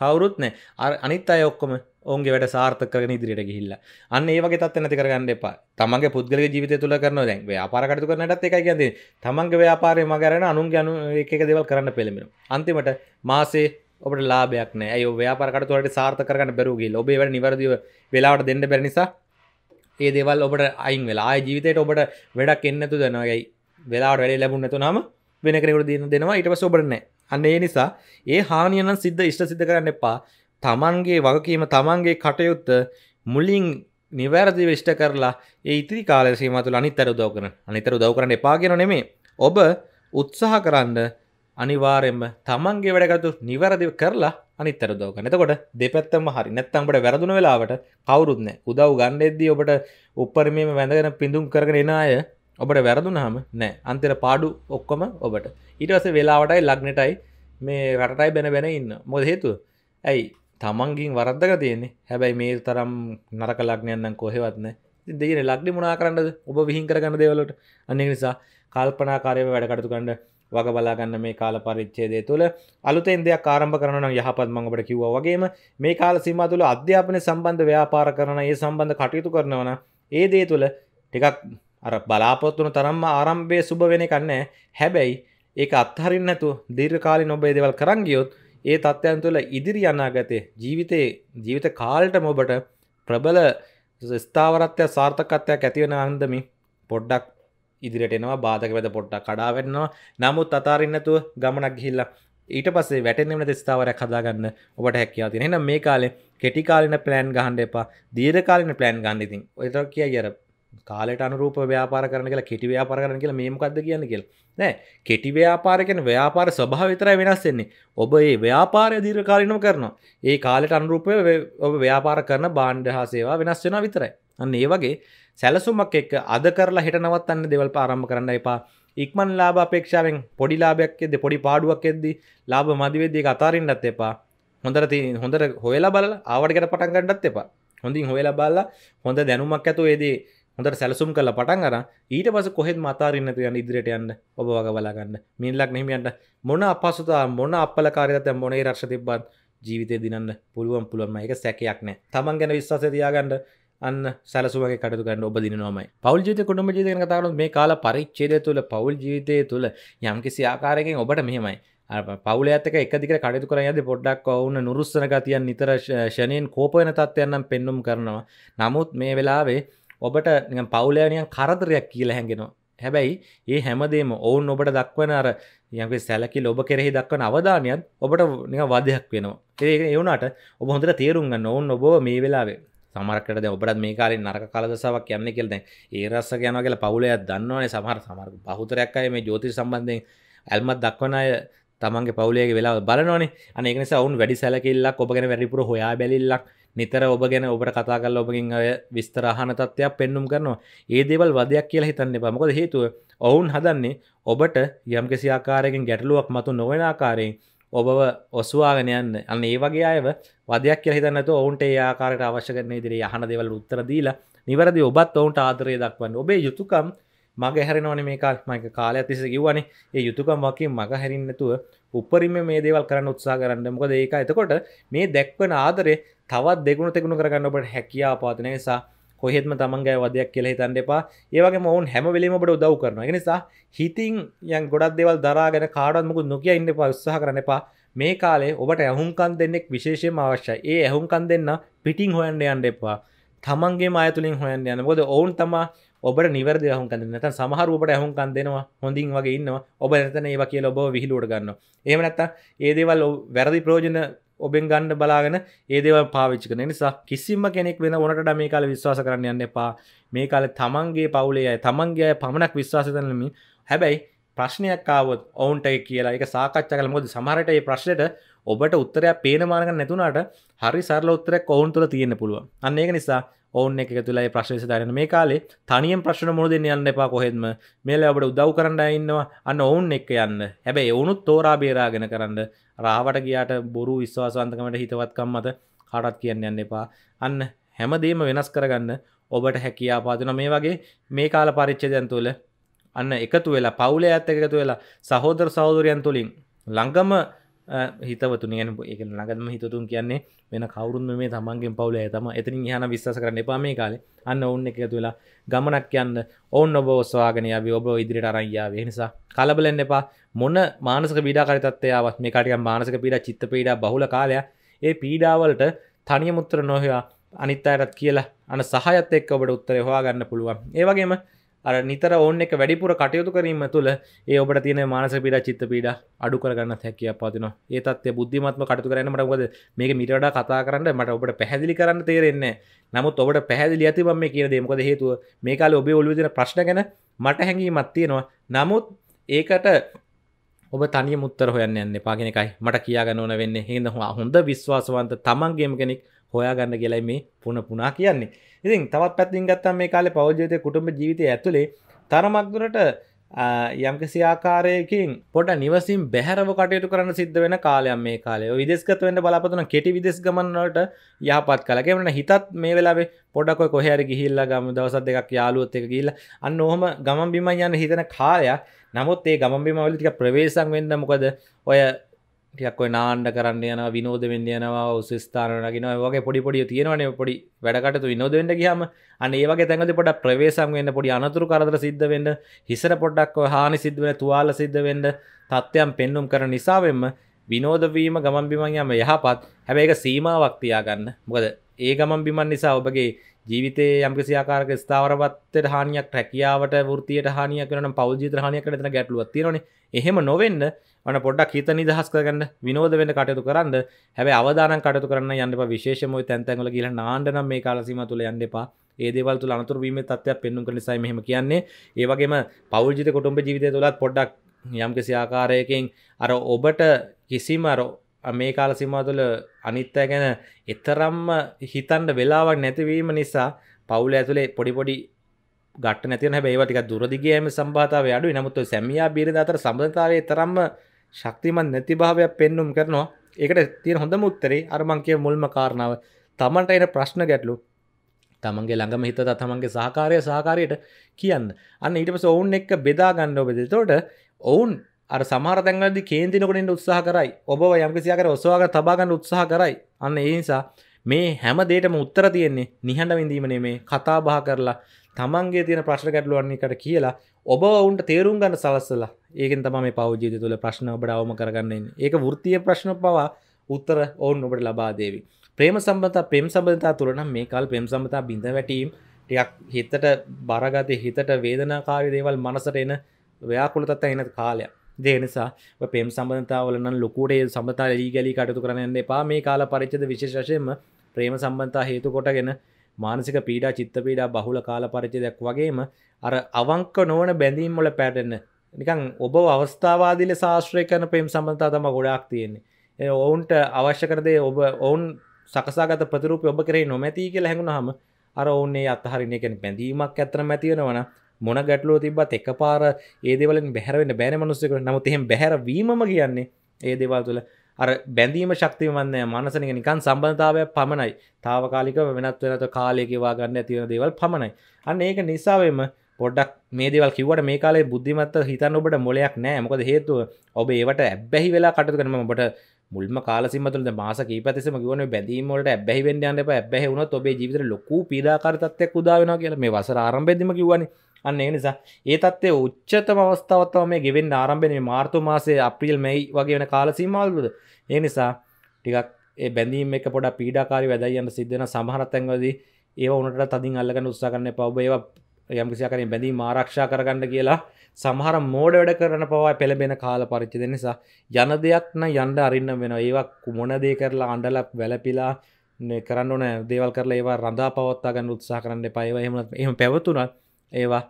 කවරුත් නෑ අනිත් අය ඔක්කොම ඔන්ගේ වැඩ සාර්ථකරන ඉදිරියට ගිහිල්ල අන්න ඒවගේ තත් නැති කරගන්න එපා තමන්ගේ පුද්ගල ජීවිත තුළ කරන දැන් ව්‍යාපාරකටතු කරනටත් එකයි ගැද තමන්ගේ ව්‍යාපාරය මගරන අනුන් ගැනු එක දෙවල් කරන්න පෙළමිෙන අන්තිමට මාසේ ඔට ලාබයක් නෑ ව්‍යාපරකටතුවට සාර්ථකරන බැරුගේ ඔබේ වැඩ නිවරදිව වෙලාවට දෙන්න බැනිසා ඒ දෙවල් ඔබට අයින් වෙලා ජීවිතයට ඔබට වැඩක් එන්නතු දෙනවයි වෙලාට වැඩේ ලැබුන්නතු නම වෙනකරට දන දෙනවා ඉටපස ඔබරනෑ අන්න ඒ නිසා ඒ හානියනන් සිද්ධ ඉෂ්ට සිද්ධ කරන්න එපා තමන්ගේ වගකීම තමන්ගේ කටයුත්ත මුලින් නිවැරදි විෂ්ට කරලා ඒ ඉතිරි කාලය සීමතුල අනිතර උදව් කරන අනිතර උදව් කරන්න එපා කියන නෙමේ ඔබ උත්සාහ කරන්න අනිවාර්යෙන්ම තමන්ගේ වැඩගතු නිවැරදි කරලා අනිතර උදව් කරන. එතකොට දෙපැත්තම හරි. නැත්නම් ඔබට වැරදුන වෙලාවට කවුරුත් නැහැ. උදව් ගන්න එද්දී ඔබට උපරිමයෙන් වැඳගෙන පිඳුම් කරගෙන එන අය ඔබට වැරදුනහම නෑ අන්තර පාඩු ඔක්කොම ඔබට ඊටවස වෙලාවටයි ලක්නටයි මේ රටටයි බැන බැන ඉන්න මොද හේතු ඇයි තමන්ගින් වරද්දක තියන්නේ හැබැයි මේ තරම් නරක ලක්නයන්නම් කොහෙවත්න දෙන ලක්ඩි මුණනා කරන්නද ඔබ විහින් කරගන්න දෙවලට අන්න නිසා කල්පනාකාරයව වැඩකටතු කන්න වග බලාගන්න මේ කාල පරිච්චේදය තුළ අලුතෙන් දෙයක් කාරම්භ කරන යහපත් මඟට කිව්වා වගේම මේ කාල සීම තුළ අධ්‍යාපනය සම්බන්ධ ව්‍යාපාර කරන ඒ සම්බන්ධ කටයුතු කරනවන ඒ දේ තුළ ටිකක් අර බලාපොත්තුන තරම්ම ආරම්භය සුබ වෙන කන්නේ හැබැයි ඒක අත්හරින්න නැතු දීර්ඝකාලී නොබේ දේවල් කරන් ගියොත් ඒ තත්ත්වයන් තුළ ඉදිරි අනාගතයේ ජීවිතේ ජීවිත කාලෙටම ඔබට ප්‍රබල ස්ථාවරත්වය සාර්ථකත්වයක් ඇති වෙන අන්දමින් පොඩ්ඩක් ඉදිරියට එනවා බාධක වෙද පොඩ්ඩක් කඩා වෙනවා නමුත් අතාරින්න නැතුව ගමනක් ගිහිල්ලා ඊට පස්සේ වැටෙන්නේ නැති ස්ථාවරයක් හදාගන්න ඔබට හැකියාව තියෙනවා. එහෙනම් මේ කාලේ කෙටි කාලින ප්ලෑන් ගහන්න එපා. දීර්ඝ කාලින ප්ලෑන් ගන්න ඉතින්. ඔය ටික කියයි අර කාලට අනුරූප ව්‍යාපාර කරන කියලා කෙටි ව්‍යාපාර කරන කියලා මේ මොකද්ද කියන්නේ කියලා. නෑ කෙටි ව්‍යාපාර කියන්නේ ව්‍යාපාර ස්වභාවය විතරයි වෙනස් වෙන්නේ. ඔබ මේ ව්‍යාපාරය දීර්ඝකාලීනව කරනවා. ඒ කාලයට අනුරූපව ඔබ ව්‍යාපාර කරන භාණ්ඩ හා සේවා වෙනස් වෙනවා විතරයි. අන්න ඒ වගේ සැලසුමක් එක්ක අද කරලා හෙට නවත්තන්න දේවල් ආරම්භ කරන්න එපා. ඉක්මන් ලාභ අපේක්ෂාවෙන් පොඩි ලාභයක් එද්දී පොඩි පාඩුවක් එද්දී ලාභ මදි වෙද්දී ඒක අතාරින්නත් එපා. හොඳට හොඳට හොයලා බලලා ආවට ගැට පටන් ගන්නත් එපා. හොඳින් හොයලා බලලා හොඳ දැනුමක් ඇතුව ඒදී හොඳට සැලසුම් කල පටන් අර ඊට පස කොහෙත් මතාරන්නතු යන්න ඉදිරියට යන්න ඔබ වග බලාගන්න මිල්ලක් නහිමියන්ට මොන අපසුතා මොන අපල කාරත මොනේ රක්ෂ තිබ්බත් ජීවිතය දිනන්න පුළුවන් පුළුවන්ම එක සැකයක් නෑ තමන් ගැන විශ්වාස තියාගන්න අන්න සැලසුවගේ කටු ගන්න ඔබ දිනනවාමයි පවල් ජීත කොටම ජීතන කතාරු මේ කාල පරිච්චේදය තුළ පවල් ජීවිතය තුළ යම්කිසි ආකාරයකින් ඔබට මෙහෙමයි පවල ඇතක එකදික කටතු කර ඇද පොඩ්ඩක් ඔවුන නුරුස්සන ගතියන් නිතර ශනයෙන් කෝපයන තත්වයන්නම් පෙන්නුම් කරනවා නමුත් මේ වෙලාවේ ඔබට පවුලෑනියන් කරදරයක් කියලා හැඟෙනවා හැබැයි ඒ හැමදේම ඔවුන් ඔබට දක්වන අර යගේ සැලකි ඔබ කෙරෙහි දක්වන අවධානයත් ඔබට නික වදයක් වෙනවා ඒ එවුණට ඔබ හොඳට තේරුම්ගන්න ඔවුන් ඔබ මේ වෙලාවේ සමරකට ඔබට මේ කාලින් නරක කලදසාවක් යන්න කෙල්ද ඒ රස්ස ගැන කියල පවුලයක් දන්නවනේ සමහර සමර බහතරයක්කයි මේ ජෝති සම්බන්ධයෙන් ඇල්මත් දක්වනය තමන්ගේ පවුලේ වෙලා බලනවනේ අනෙකනිස ඔවුන් වැඩි සැලකිල්ලක් ඔබගෙන වැඩිපුර හොයා බැලිල්ලක් නිතර ඔබ ගැන ඔබට කතා කල් ඔබගින් අය විස්තරහන තත්වයක් පෙන්නුම් කරනවා ඒ දේවල් වදයක් කියලා හිතන්නේ පමකද හේතුව ඔවුන් හදන්නේ ඔබට යම්කිසි ආකාරයකින් ගැටලුවක් මතු නොවෙන ආකාරයෙන් ඔබව ඔස්වාගෙන යන්න අන්න ඒ වගේ අයව වදයක් කියල හිතන්නතු ඔවුන්ට ආකාරයට අවශ්‍යකරන දිරේ යහන දෙවල් උත්තර දීලා නිවැරදි ඔබත් ඔවුන්ට ආදරය දක්වන්න ඔබේ යුතුකම් මග හැරෙනවන මේ කාල් මක කාලය තිස කිවනේ ඒ යුතුකම් වකින් මඟ හැරින්නතුව උපරිම මේ දේවල් කරන්න උත්සා කරන්න මොකද ඒක එතකොට මේ දැක්වන ආදරේ තවත් දෙගුණ තෙගුණ කරගන්න ඔබට හැකියා පාතින නිසා කොහෙත්ම තමන්ගේ වදයක් කියලා හිතන්න එපා ඒවගේ මොවුන් හැම වෙලීමට උදව් කරන නිසා හිතින් යන් ගොඩක් දෙවල් දරාගෙන කාඩත්මකු නොකිය ඉන්න පඋත්සාහ කරන එපා මේ කාලේ ඔබට ඇහුම්කන් දෙන්නෙක් විශේෂම අවශ්‍යයි ඒ ඇහුම්කන් දෙන්න පිටිං හොයන්ඩ යන්න එපා තමන්ගේ මයතුලින් හොයන්න යන බොද ඔවුන් තමා ඔබට නිවැරද හුන්කන් නැත සමහරුවට හුන්කන් දෙනවා හොඳින් වගේ ඉන්නවා ඔබ නැතන ඒවා කියල ඔබ විහිලුවට ගන්න ඒමනත්ත ඒදේවල් වැරදි ප්‍රෝජන ඔබෙන් ගන්න බලාගෙන ඒදව පාවිච්චි කන නිසා කිසිම කෙනෙක් වෙන ඕනට මේ කාල විශ්වාස කරන්න යන්න එපා මේ කාල තමන්ගේ පවුලේ අය තමන්ගේ පමණක් විශ්වාසතනලමින් හැබැයි ප්‍රශ්නයක් ආවොත් ඔවුන්ට කියලා එක සාකච්ඡ කළ මොද සමහරට ඒ ප්‍රශ්නයට ඔබට උත්තරයක් පේනමානක නැතුනට හරි සරල උත්තරයක් ඔවුන් තුළ තියෙන පුළුවන් අන්න ඒක නිසා ඔවුන් එක තුලයි ප්‍රශ්ස දරන මේ කාලේ තනියම් ප්‍රශ්න මුහුද යන්න එපා කොහෙත්ම මේල ඔබට උදව් කරන්න ඉන්නවා අන්න ඔවුන් එක්ක යන්න හැබැයි ඔවුනුත් තෝරා බේරාගෙන කරන්න රාවට ගියාට බොරු විශ්වාසවන්තකමට හිතවත්කම් මත කාටත් කියන්න යන්න එපා අන්න හැමදේම වෙනස් කරගන්න ඔබට හැකියාපාදන මේ වගේ මේ කාල පරිච්චදයන් තුළ අන්න එකතු වෙලා පවුලේ ඇත්ත එකතු වෙලා සහෝදර සහෝදුරයන් තුළින් ලංඟම හිතවතුනයන එක නගතම හිතතුන් කියන්නේ වෙන කවරුන් මේ තමන්ගෙන් පවුල තම එතන හන විශස කරන්න එපා මේ කාලේ අන්න ඔන්න එක තුලා ගමනක් යන්න ඔන්න ඔබ ඔස්වාගෙනය ඔබ ඉදිරිට අරයියා වෙනසා කලබලෙන් එපා මොන මානසක පීඩාකරිතත්වයාවත් මේ කටිය මානසක පීඩා චිත්ත පීඩා බහුල කාලය ඒ පීඩාවලට තනිය මුත්‍ර නොහයා අනිත් අයටත් කියලා අන සහයත් එක් ඔබට උත්තර හවා ගන්න පුළුවන් ඒවගේම අර නිතර ඔන්න එක වැඩිපුර කටයුතු කිරීම තුළ ඒ ඔබට තියෙන මානස පිඩා චිත්ත පීඩා අඩු කරගන්න හැකිය පාතින ඒතත් බුද්ධිමත්ම කටතු කරන්න මට ොද මේක මිටඩා කතා කරන්න මට ඔබට පැහැදිලි කරන්න තේරෙන්නේ නමුත් ඔබට පැහදිලි ඇති බම කියන දෙමකද හේතුව මේ කාල ඔබේ ඔලුවිදින ප්‍රශ්න ගැන මට හැඟීමත් තියෙනවා නමුත් ඒකට ඔබ තනි මුත්තර හොයන්න එන්න පාගෙනකයි මට කියාගන්න ඕන වෙන්න හිද හොඳ විශ්වාසවන්ත තමන්ගේම කෙනෙක් හොයා ගන්න කියලයි මේ පුන පුනා කියන්නේ ඉතින් තවත් පැත්තිින් ගත්තම් මේ කාලේ පවජ්‍යතය කුටුම ජීවිතය ඇතුළේ තරමක්දුරට යම්කිසි ආකාරයකින් පොට නිවසින් බැහරව කටයුතු කරන සිද්ධ වෙන කාලයම් මේ කාලය විදෙස්ගත වන්න බලාපතන කෙටි විදෙස් ගමන්නට යහපත් කලගේමන හිතත් මේ වෙලාේ පොඩක් කොහර ගිහිල්ල ගම දවසත් දෙකක් යාලුවොත් එක ගිල්ල අන්න ඔහොම ගමන් බිම යන්න හිතන කාලයක් නමුත් ඒ ගමන් බිම වලික ප්‍රවේශන් වෙන්න මොකද ඔය ටියක් ඔය නාණ්ඩ කරන්න යන විනෝද වෙන්න යනවා උස්ස්ථාන නගෙන වගේ පොඩිපොඩිය තියෙනවන පොඩි වැඩකට විනෝදවෙන්න ගියම අනේ වගේ තැඟති පොඩ ප්‍රවේශම් වන්න පොඩි අනතුරු කරදර සිද්ධ වෙන්න හිසර පොඩ්ඩක් හානි සිද්ධුව තුවාල සිද්ධ වෙන්ඩ තත්ත්යම් පෙන්නුම් කර නිසාවෙන්ම විනෝදවීම ගමන්බිමන් යම යහපත් හැබැ එක සීමාවක් තියාගන්න මොකද ඒ ගමන් බිමන් නිසා ඔබගේ ජීවිතේ යම්කිසි ආකාරක ස්ථාවරවත්තට හානියක් රැකියාවට වෘතියට හානියක් වෙනවා නම් පෞල් ජීවිත හානියක් වෙන එතන ගැටලුවක් තියෙනවනේ. එහෙම නොවෙන්න අන පොඩ්ඩක් හිත නිදහස් කරගන්න විනෝද වෙන්න කටයුතු කරන්න. හැබැයි අවදානම් කටයුතු කරන්න යන්න එපා. විශේෂම ওই තැන් තැන් වල ගිහලා නාන්න නම් මේ කාල සීමාව තුල යන්න එපා. ඒ දේවල් තුල අනතුරු වීමේ තත්ත්වයක් පෙන්වන්න කරන නිසායි මෙහෙම කියන්නේ. ඒ වගේම පෞල් ජීවිත කුටුම්බ ජීවිතය තුලත් පොඩ්ඩක් යම්කිසි ආකාරයකින් අර ඔබට කිසිම අර මේ කාල සිමා තුළ අනිත්තය ගැන එතරම්ම හිතන්ට වෙලාවක් නැතිවීම නිසා පවුල ඇතුළේ පොඩිපොඩි ගට නැතින හැබැයිවටික දුරදිගේම සම්භාතාව අඩු නමුත්ව සැමියා බිරිධ අතර සබඳතාවය තරම්ම ශක්තිමන් නැතිභාවයක් පෙන්නුම් කරනවා ඒකට තියෙන හොඳ මුත්තරේ අරමංකය මුල්ම කාරණාව තමන්ට එන ප්‍රශ්න ගැටලු තමන්ගේ ළඟම හිතත තමන්ගේ සහකාරය සහකාරයට කියන්න අන්න ඊට පස ඔවුන් එක්ක බෙදා ගන්න ඔබෙදතෝට ඔවුන් අර සමාරතැන්වලදි කේන්තිනකට උත්සාහ කරයි ඔබව යම්කිසියාකර ඔස්වාග තබාගන්න උත්සාහ කරයි අන්න ඒ නිසා මේ හැම දේටම උත්තර තියෙන්නේ නිහඬ විඳීමනේ මේ කතා බහ කරලා තමන්ගේ තියෙන ප්‍රශ්න ගැටලුවන්නේකට කියලා ඔබ ඔවුන්ට තේරුම් ගන්න සලස්සලා ඒකෙන් තම මේ පෞද්ජීත තුළ ප්‍රශ්න ඔබට අවම කරගන්නන්නේ ඒක වෘත්තිය ප්‍රශ්න පවා උත්තර ඔවුන් ඔබට ලබා දේවි ප්‍රේම සම්බතා පෙම් සබඳතා තුළනම් මේ කල් පෙම් සම්බතා බිඳ වැටීම් ටයක් හිතට බරගත හිතට වේදනාකාරි දේවල් මනසට එන ව්‍යාකුලතත්ත එන කාලයක් දේනිසා පෙම් සබතාවලන ලොකුටේ සමතාලී ගැලි කටතු කරන්න එපා මේ කාල පරිච්චද විශේෂයෙන්ම ප්‍රේම සම්බන්තා හේතු කොටගෙන මානසික පීඩා චිත්ත පීඩා බහුල කාල පරිච්චදයක් වගේම අර අවංක නොවන බැඳීම් මොල පැටෙන්න්න නිකං ඔබ අවස්ථාවාදිල ශාස්ත්‍රය කරන පෙම් සම්බන්තා තම ගොඩක් තියෙන්නේ ඔවුන්ට අවශ්‍ය කරදේ ඔබ ඔවුන් සකසාගත ප්‍රතිරූප ඔබ කරේ නොමැති කියලා හැඟුණ හම අර ඔන්නේ අත්හරිනය කැන පැඳීමක් ඇතර මැතියෙනවන මොන ගැටලෝ තිබත් එක පාර ඒදවලින් බැහරවෙන්න බෑන මනුස්සක නමුත් එහෙම බැහැරවීම කියන්නේ ඒ දෙවල් තුළ අර බැඳීම ශක්තිවන්නේ මනසනක නිකන් සම්බන්ධාවය පමණයි තාවකාලික වෙනත් වෙනත කාලයකවා ගන්න ඇතිවන දේවල් පමණයි අන්න ඒක නිසාවෙම පොඩක් මේ දෙවල් කිවට මේ කාලේ බුද්ධිමත්ත හිතන්න ඔබට මොලයක් නෑ මොකද හේතුව ඔබ ඒවට ඇබැහි වෙලා කටතු කරනම ඔබට මුල්ම කාලසිමතුල මාස කීපතිසම ගුවන බැදීමට ඇබැහි වෙන්ඩන්න එප ඇබැහි වුණොත් ඔබේ ජීවිතර ලොකු පීඩාකාරතත්යක් උදාවෙන කියල මේ වසර ආරම්භෙදම කිවන්නේ අන්න ඒ නිසා ඒ තත්ත්වය උච්චතම අවස්ථාවක් තමයි මේ ගෙවෙන්න ආරම්භෙන්නේ මාර්තු මාසයේ අප්‍රේල් මැයි වගේ වෙන කාල සීමාවලද ඒ නිසා ටිකක් ඒ බැඳීම් එක පොඩක් පීඩාකාරී වැඩයි යන සිද්ධ වෙන සමහර තැන්වලදී ඒව උනට තදින් අල්ලගන්න උත්සාහ කරන්න එපා ඔබ ඒවා යම් කිසි ආකාරයෙන් බැඳීම් ආරක්ෂා කරගන්න කියලා සමහර මෝඩ වැඩ කරන පවා පෙළඹෙන කාල පරිච්ඡේද නිසා යන දෙයක් නම් යන්න අරින්න වෙනවා ඒවා මොන දේ කරලා අඬලා වැළපිලා කරන්න ඕන දේවල් කරලා ඒවා රඳා පවත්වා ගන්න උත්සාහ කරන්න එපා ඒවා එහෙම එහෙම පැවතුනත් ඒවා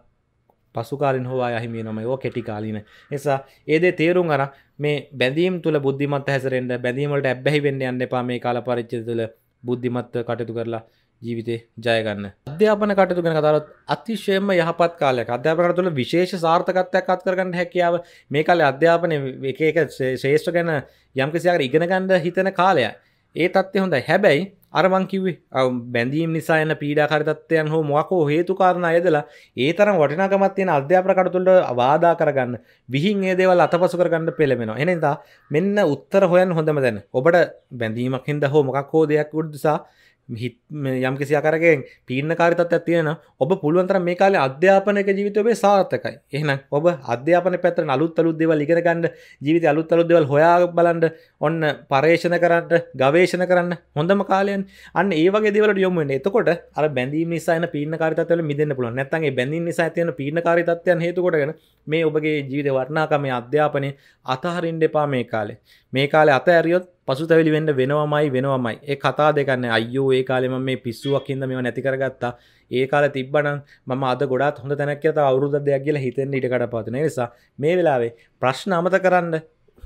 පසුකාලින් හෝවා යහිමේ නොම ෝ කෙටිකාලීන නිසා ඒදේ තේරුම් අර මේ බැදීම් තුළ බුද්ධිමත් හැසරෙන්ට බැදීමට ඇබැහි වෙන්න යන්න එපා මේ කාල පරිච්ච තුළ බුද්ධිමත්ව කටයුතු කරලා ජීවිතේ ජයගන්න අධ්‍යාපන කටයුතු ගැන කතාවත් අතිශයම යහපත් කාලයක් අධ්‍යාපනකට තුළ විශේෂ සාර්ථකත්වයක් අත් කරගන්න හැකියාව මේ කාලේ අධ්‍යාපන එක එක ශේෂ්ඨ ගැන යම් කිසියකට ඉගෙන ගන්න හිතන කාලය ඒ තත්ත්වය හොඳයි හැබැයි අරමං කිවේ බැඳීම් නිසා එන පීඩාකරතත්වයන් හෝ මොකෝ හේතුකාරණ අයදලා ඒ තරම් වටිනාකමත් තියෙන අධ්‍යාප්‍රකටතුන්ට අවාදා කරගන්න විහින් ඒ දේවල් අතපසු කරගන්න පෙළෙමෙන එනතා මෙන්න උත්තර හොයන් හොඳම දැන ඔබට බැඳීමක් හිද හෝ මොකක් හෝ දෙයක් උඩ්දසා යම් කිසි අකරකෙන් පීන්න කාරිතත් ඇතියෙන ඔබ පුළුවන්තර මේ කාලේ අධ්‍යාපනක ජීවිතඔබේ සාර්ථකයි එහන ඔබ අධ්‍යාපන පැත්‍ර අලුත්තලුද්දව ලිගෙන ගණඩ ජීවිත අලුත්තලුදවල් හොයා බලන්ඩ ඔන්න පර්ේෂණ කරන්නට ගවේශණ කරන්න හොඳම කාලයෙන් අන්න ඒවගේ දවලට යොම එතකොට අර බැඳී නිසාන පීන කාරිතත්වල මිදන්න පුළ නැතන්ගේ බැඳ නිසා තියන පීන කාරිතත්වයන් හේතුකොටගෙන මේ ඔබගේ ජීවිත වටනාකමේ අධ්‍යාපනය අතහරින්ඩ එපා මේ කාලේ මේ කාලේ අත ඇරියොත් පසුතැවිලි වෙන්න වෙනවමයි වෙනවමයි ඒ කතා දෙකන්න අයෝ ඒ කාලෙම මේ පිස්සුවක් හිද මෙම නැතිකරගත්තා ඒ කාල තිබ්බනම් මම අද ගොඩත් හොඳ තැනැක්කත අවුරුද දෙයක් කියලා හිතෙන් ඉටකට පවතින නිසා මේ වෙලාවේ ප්‍රශ්න අමත කරන්න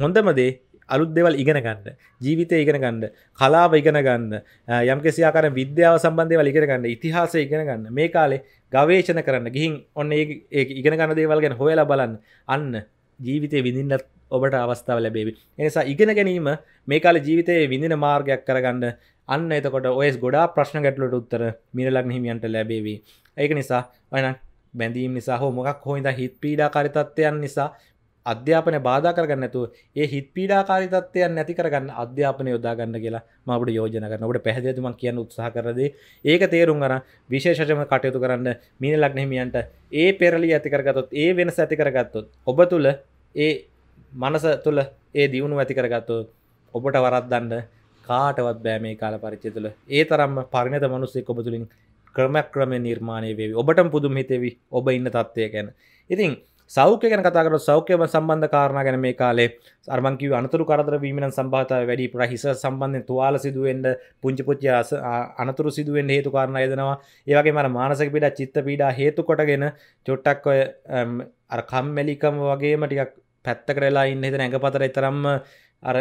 හොඳමදේ අලුත් දෙවල් ඉගෙන ගන්න ජීවිතය ඉගෙන ගන්න කලාව ඉගෙන ගන්න යම් කෙසියාකර විද්‍යාව සම්බන්ධය වලිගෙන ගන්න ඉතිහාස ඉගෙන ගන්න මේ කාලේ ගවේශන කරන්න ගිහින් ඔන්න ඒ ඉගෙන ගන්න දේවල් ගැන හොයලා බලන්න අන්න ජීවිතය විඳින්නත් ඔබට අවස්ථාව ලැබේවි එනිසා ඉගෙන ගැනීම මේ කාල ජීවිතයේ විඳින මාර්ගයක් කරගන්න අන්න එතකොට ඔයස් ගොඩා ප්‍රශ්න ගැටලට උත්තර මිරලක් හිමියන්ට ලැබේවී ඒක නිසා වන බැඳීම් නිසා හෝ මොකක් හොයිද හිත් පීඩාකාරිතත්වයන් නිසා අධ්‍යාපන බාධා කරගන්නතු ඒ හිත් පීඩාකාරිතත්වයන් නැති කරගන්න අධ්‍යාපන යොදාගන්න කියලා මට යෝජනගන්න ඔට පැහදතුම කියන්න උත්සාහ කරදේ ඒක තේරුම් අර විශේෂම කටයුතු කරන්න මින ලක්නෙමියන්ට ඒ පෙරලි ඇතිකරගතොත් ඒ වෙන සඇති කරගත්තොත් ඔබ තුළ ඒ මනස තුළ ඒ දියුණු ඇති කරගත්තු ඔබට වරත්දන්න කාටවත් බෑ මේ කාල පරිච්චය තුළ ඒ තරම් පරිණත මනුස්සෙක් ඔබ තුළින් ක්‍රමක් ක්‍රමය නිර්මාණය වේවි ඔබට පුදුම් හිතෙවි ඔබ ඉන්න තත්වය ගැන ඉතින් සෞඛ්‍ය ගැන කතාකර සෞඛ්‍යම සම්බන්ධ කාරණ ගැන මේ කාලේ සර්මංකිව අනතුරු කරදර වීමෙන සම්භාතාව වැඩි ප්‍රහිස සම්බන්ධය තුවාල සිදුවෙන්ට පුංචි පුච්චි අනතුරු සිදුවෙන් හේතු කාරණ යදනවා ඒවගේ මර මානසක පිඩා චිත්ත පීඩා හේතු කොටගෙන චොට්ටක් අර කම්මැලිකම වගේම ටිකක් පැත්ත කරලා ඉන්න හිත ඇඟ පතර එතරම්ම අර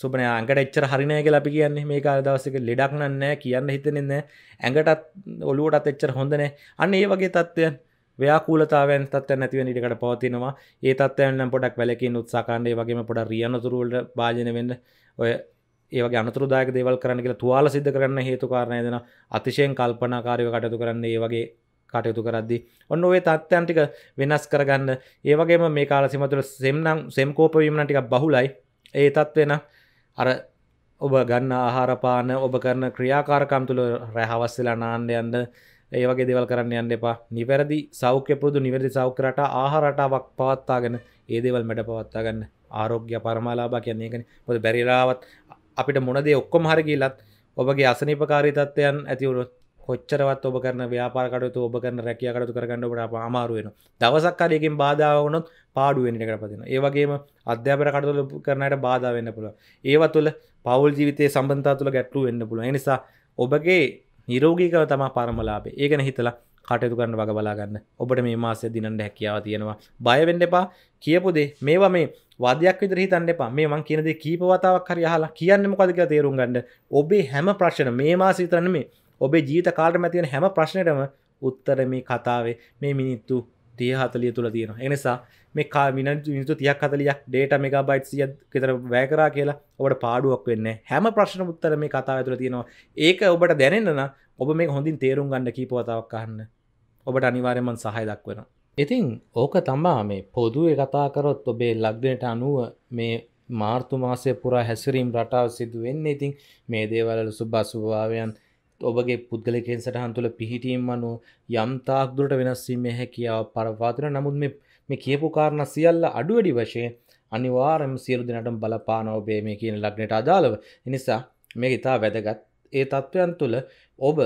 සුබන අඟට එච්චර හරිනය කියලා අපි කියන්නේ මේ කාල දවසක ලෙඩක් නන්නෑ කියන්න හිතනෙන්න ඇඟටත් ඔලුවටත් එච්චර හොඳනෑ අන්න ඒ වගේ තත්ත්වයන් ව්‍යකූලතාවන් තත්ව නැතිව නිටකට පවතිනවා ඒ තත්වයන්නම් පොඩක් වැලකින් උත්සාකාණ්ඩේ වගේම පොඩ රියනතුරුවලට භාජන වෙන්න ඔය ඒවගේ අනතුරදායක දේවල් කරන්න කියලා තුවාල සිද්ධ කරන්න හේතු කාරණය දෙෙන අතිශයෙන් කල්පනාකාරයව කටතු කරන්න ඒ වගේ කටයුතු කරද්දි ඔන්න ඔය තත්ත්යන් ටික වෙනස් කරගන්න ඒවගේම මේ කාල සිමතුර සෙම්නම් සෙම්කෝපවීමන ටික බහුලයි ඒ තත්වෙන අර ඔබ ගන්න ආහාරපාන ඔබ කරන ක්‍රියාකාරකම් තුළ රැහවස්සලා නාන්ඩ යන්න ඒවගේ දෙවල් කරන්න යන්න එපා නිවැරදි සෞඛ්‍ය පුරුදු නිවැරදි සෞඛ්‍යරට ආහාරටාවක් පවත්තාගෙන ඒ දේවල් මැඩ පවත්තාගන්න ආරෝග්‍ය පරමාලාබා කියන්නේ එකන පොද බැරිරාවත් අපිට මොනදේ ඔක්කොම හරගීලත් ඔබගේ අසනීපකාරී තත්ත්වයන් ඇතිවුරුත් කොච්චරවත් ඔබ කරන ව්‍යාපාරකටතු ඔබ කරන රැකියකටතු කරගන්න ඔබට අමාරුවෙන දවසක්කාරයකින් බාධාවනොත් පාඩුවෙන්ට කරපතින ඒවගේම අධ්‍යාපන කටතුල කරනයට බාධාවන්න පුළ ඒව තුළ පවල් ජීවිතය සම්බන්තා තුළ ගැටලු වෙන්න පුළ නිසා ඔබගේ නිරෝගීකව තමා පරමලාබේ ඒගැන හිතලා කටයුතු කරන්න වග බලාගන්න ඔබට මේ මාසය දිනට හැකියාව තියෙනවා බයවෙන්න එපා කියපුදේ මේවා මේ වදයක් විදර හිතන්න එපා මේ මං කියනද කීපවතාවක් හරි හලා කියන්නම කදක තේරුම් ගන්න ඔබේ හැම ප්‍රශ්න මේ මාසිතරන මේ ඔබේ ජීත කාල්ටම තියෙන හැම ප්‍රශ්නයටම උත්තර මේ කතාවේ මේ මිනිත්තු තිය හතලිය තුළ තියෙන එනිසා මේ කා මිනිතු මිනිතු තියක් හතලියක් ඩේට මෙග බයිට් සිය කෙතර වැෑකරා කියලා ඔබට පාඩුවක් වෙන්න හැම ප්‍රශ්න උත්තර මේ කතාව තුළ තියෙනවා ඒක ඔබට දැනෙන්න්න ඔබ මේ හොඳින් තේරුම් ගන්න කීපවතාවක් කහන්න ඔබට අනිවාරයමන් සහය දක්වෙනවා ඉතිං ඕක තමා මේ පොදුවේ කතාකරොත් ඔබේ ලක්දනට අනුව මේ මාර්තු මාසය පුරා හැසිරීම් රටාව සිදු වෙන්න ඉතින් මේ දේවල සුභාසුභාවයන් ඔබගේ පුද්ගලකෙන් සටහන් තුළ පිහිටීම් අනු යම්තාක්දුරට වෙනස්සීමේ හැකියාව පරවාතන නමුත් මේ කියපු කාරණ සියල්ල අඩුවඩි වශයෙන් අනිවාරම සියලු දෙනටම බලපාන ඔබේ මේ කියන ලක්නට අදාළව එනිසා මේ ඉතා වැදගත් ඒ තත්ත්වයන් තුළ ඔබ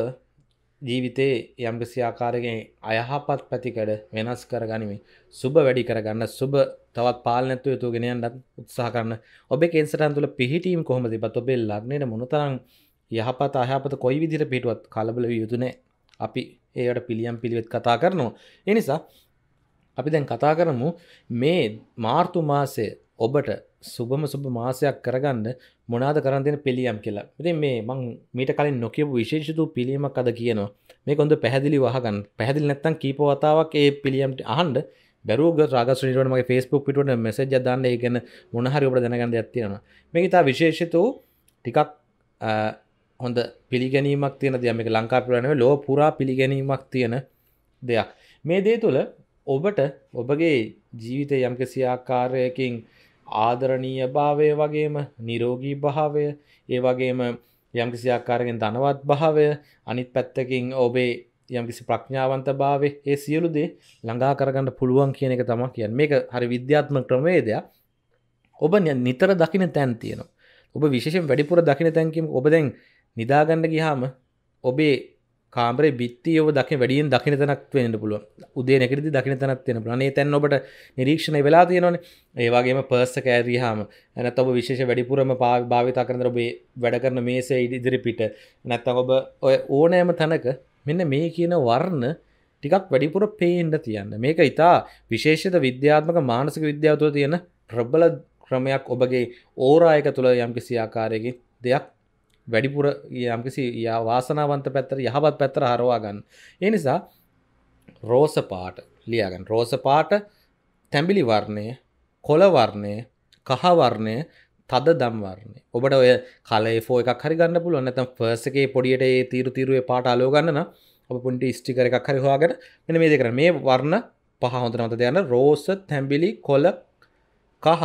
ජීවිතයේ යම්ගසි ආකාරගෙන් අයහපත් පැතිකඩ වෙනස් කරගනිමින් සුබ වැඩි කරගන්න සුබ තවත් පාලනැත්තු යුතු ගෙනයන්නත් උත්සා කරන්න ඔබ කෙන්සටන් තුළ පිහිටීම් කොහොමති බත් ඔබෙල් ලක්නයට මොනතරන් යහපත අහපත කොයි විදිර පිටුවත් කලබල යුතුනේ අපි ඒයට පිළියම් පිළිවෙත් කතා කරනවා. එනිසා අපි දැන් කතා කරමු මේ මාර්තු මාසය ඔබට සුබම සුබ මාසයක් කරගන්න මොනාද කරන්තින පිළියම් කියලා ඉති මේ මං මීට කලින් නොකියපු විශේෂතු පිළියීමක් අද කියනවා මේ කොඳ පැහැදිලි වහගන්න පැහදිල් නැත්තන් කීපවතාවක් ඒ පිළියම්ට අහන්ඩ බැරුග රාගසුනිටමගේ ෆස්බුක් පිටුවට මෙසජ දන්න ගැන මොනහරි ඔබට දැනගන්න ඇත්තියෙන මේ ඉතා විශේෂතු ටිකක් හොඳ පිළිගැනීමක් තියෙන දෙයක් මේ ලංකා පුරාණව ලෝ පුරා පිළිගැනීමක් තියෙන දෙයක් මේ දේ තුළ ඔබට ඔබගේ ජීවිතය යම්කිසි ආකාරයකින් ආදරණීය භාවය වගේම නිරෝගී භාවය ඒ වගේම යම්කිසි ආකාරයෙන් ධනවත් භාවය අනිත් පැත්තකින් ඔබේ යම්කිසි ප්‍රඥාවන්ත භාවේ ඒ සියලු දේ ළඟා කරගන්න පුළුවන් කියන එක තමක් කියන් මේක හරි විද්‍යාත්ම ක්‍රමේදයක් ඔබ නිතර දකින තැන් තියෙනවා ඔබ විශෂෙන් වැඩිපුර දකින තැන්කම් ඔබදැන් නිදාගන්න ගිහාම ඔබේ කාමරේ බිත්තියව දකින වැඩියෙන් දකින තැනක් වෙන්න පුළුවන් උදේ නැගිටදී දකින තැනක් වෙන්න පුළුවන්. ඒ තැන ඔබට නිරීක්ෂණය වෙලා තියෙනවනේ. ඒ වගේම පර්ස් එක ඇරියාම නැත්නම් ඔබ විශේෂ වැඩිපුරම භාවිත කරන දර ඔබේ වැඩ කරන මේසේ ඉදිරි පිට නැත්නම් ඔබ ඔය ඕනෑම තැනක මෙන්න මේ කියන වර්ණ ටිකක් වැඩිපුර පේන්න තියන්න. මේක ඉතා විශේෂිත විද්‍යාත්මක මානසික විද්‍යාව තුළ තියෙන ප්‍රබල ක්‍රමයක් ඔබගේ ඕරායක තුළ යම්කිසි ආකාරයකින් දෙයක් වැඩිපුර යම්කිසි යා වාසනාවන්ත පැත්තර යහපත් පැත්තර හරවා ගන්න. ඒ නිසා රෝස පාට ලියාගන්න. රෝස පාට තැඹිලි වර්ණය, කොළ වර්ණය, කහ වර්ණය, තද දම් වර්ණය. ඔබට ඔය කලේ ෆෝ එකක් හරි ගන්න පුළුවන්. නැත්නම් ෆර්ස් එකේ පොඩියට ඒ තීරු තීරුවේ පාට අලව ගන්න නම් ඔබ පොඩි ස්ටිකර් එකක් හරි හොයාගෙන මෙන්න මේ දේ කරන්න. මේ වර්ණ පහ හොඳට මතක තියාගන්න. රෝස, තැඹිලි, කොළ, කහ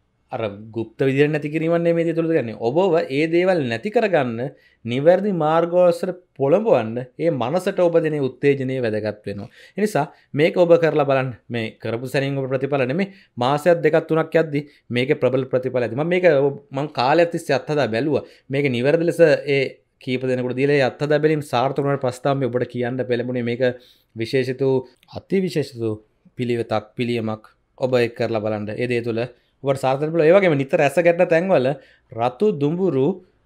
අර ගුප්ත විදිර නැති කිරීමන්නේ මේ තුළ ගන්නේ ඔබව ඒ දේවල් නැති කරගන්න නිවැරදි මාර්ගෝසර පොළඹුවන්න ඒ මනසට ඔබ දෙන උත්තේජනය වැදගත් වෙනවා. එනිසා මේක ඔබ කරලා බලන් මේ කරපු සැනින් ඔබ ප්‍රතිඵල නෙමේ මාසයක් දෙකක් තුනක් යද්දි මේක ප්‍රබල ප්‍රතිඵල ඇති. මම මේක මම කාලයක් තිස්සේ අත්හදා බැලුවා. මේක නිවැරදි ලෙස ඒ කීප දෙනකට දීලා අත්හදා බැලීම සාර්ථකුණාට පස්තාම්බේ ඔබට කියන්න පෙළඹුණේ මේක විශේෂිත අති විශේෂිත පිළිවෙතක් පිළියමක් ඔබ එක් කරලා බලන්න. ඒ දේ තුළ ඔට සාර්තරපල ඒවගේම නිත රැස ගැට තැන්වල රතු දුඹුරු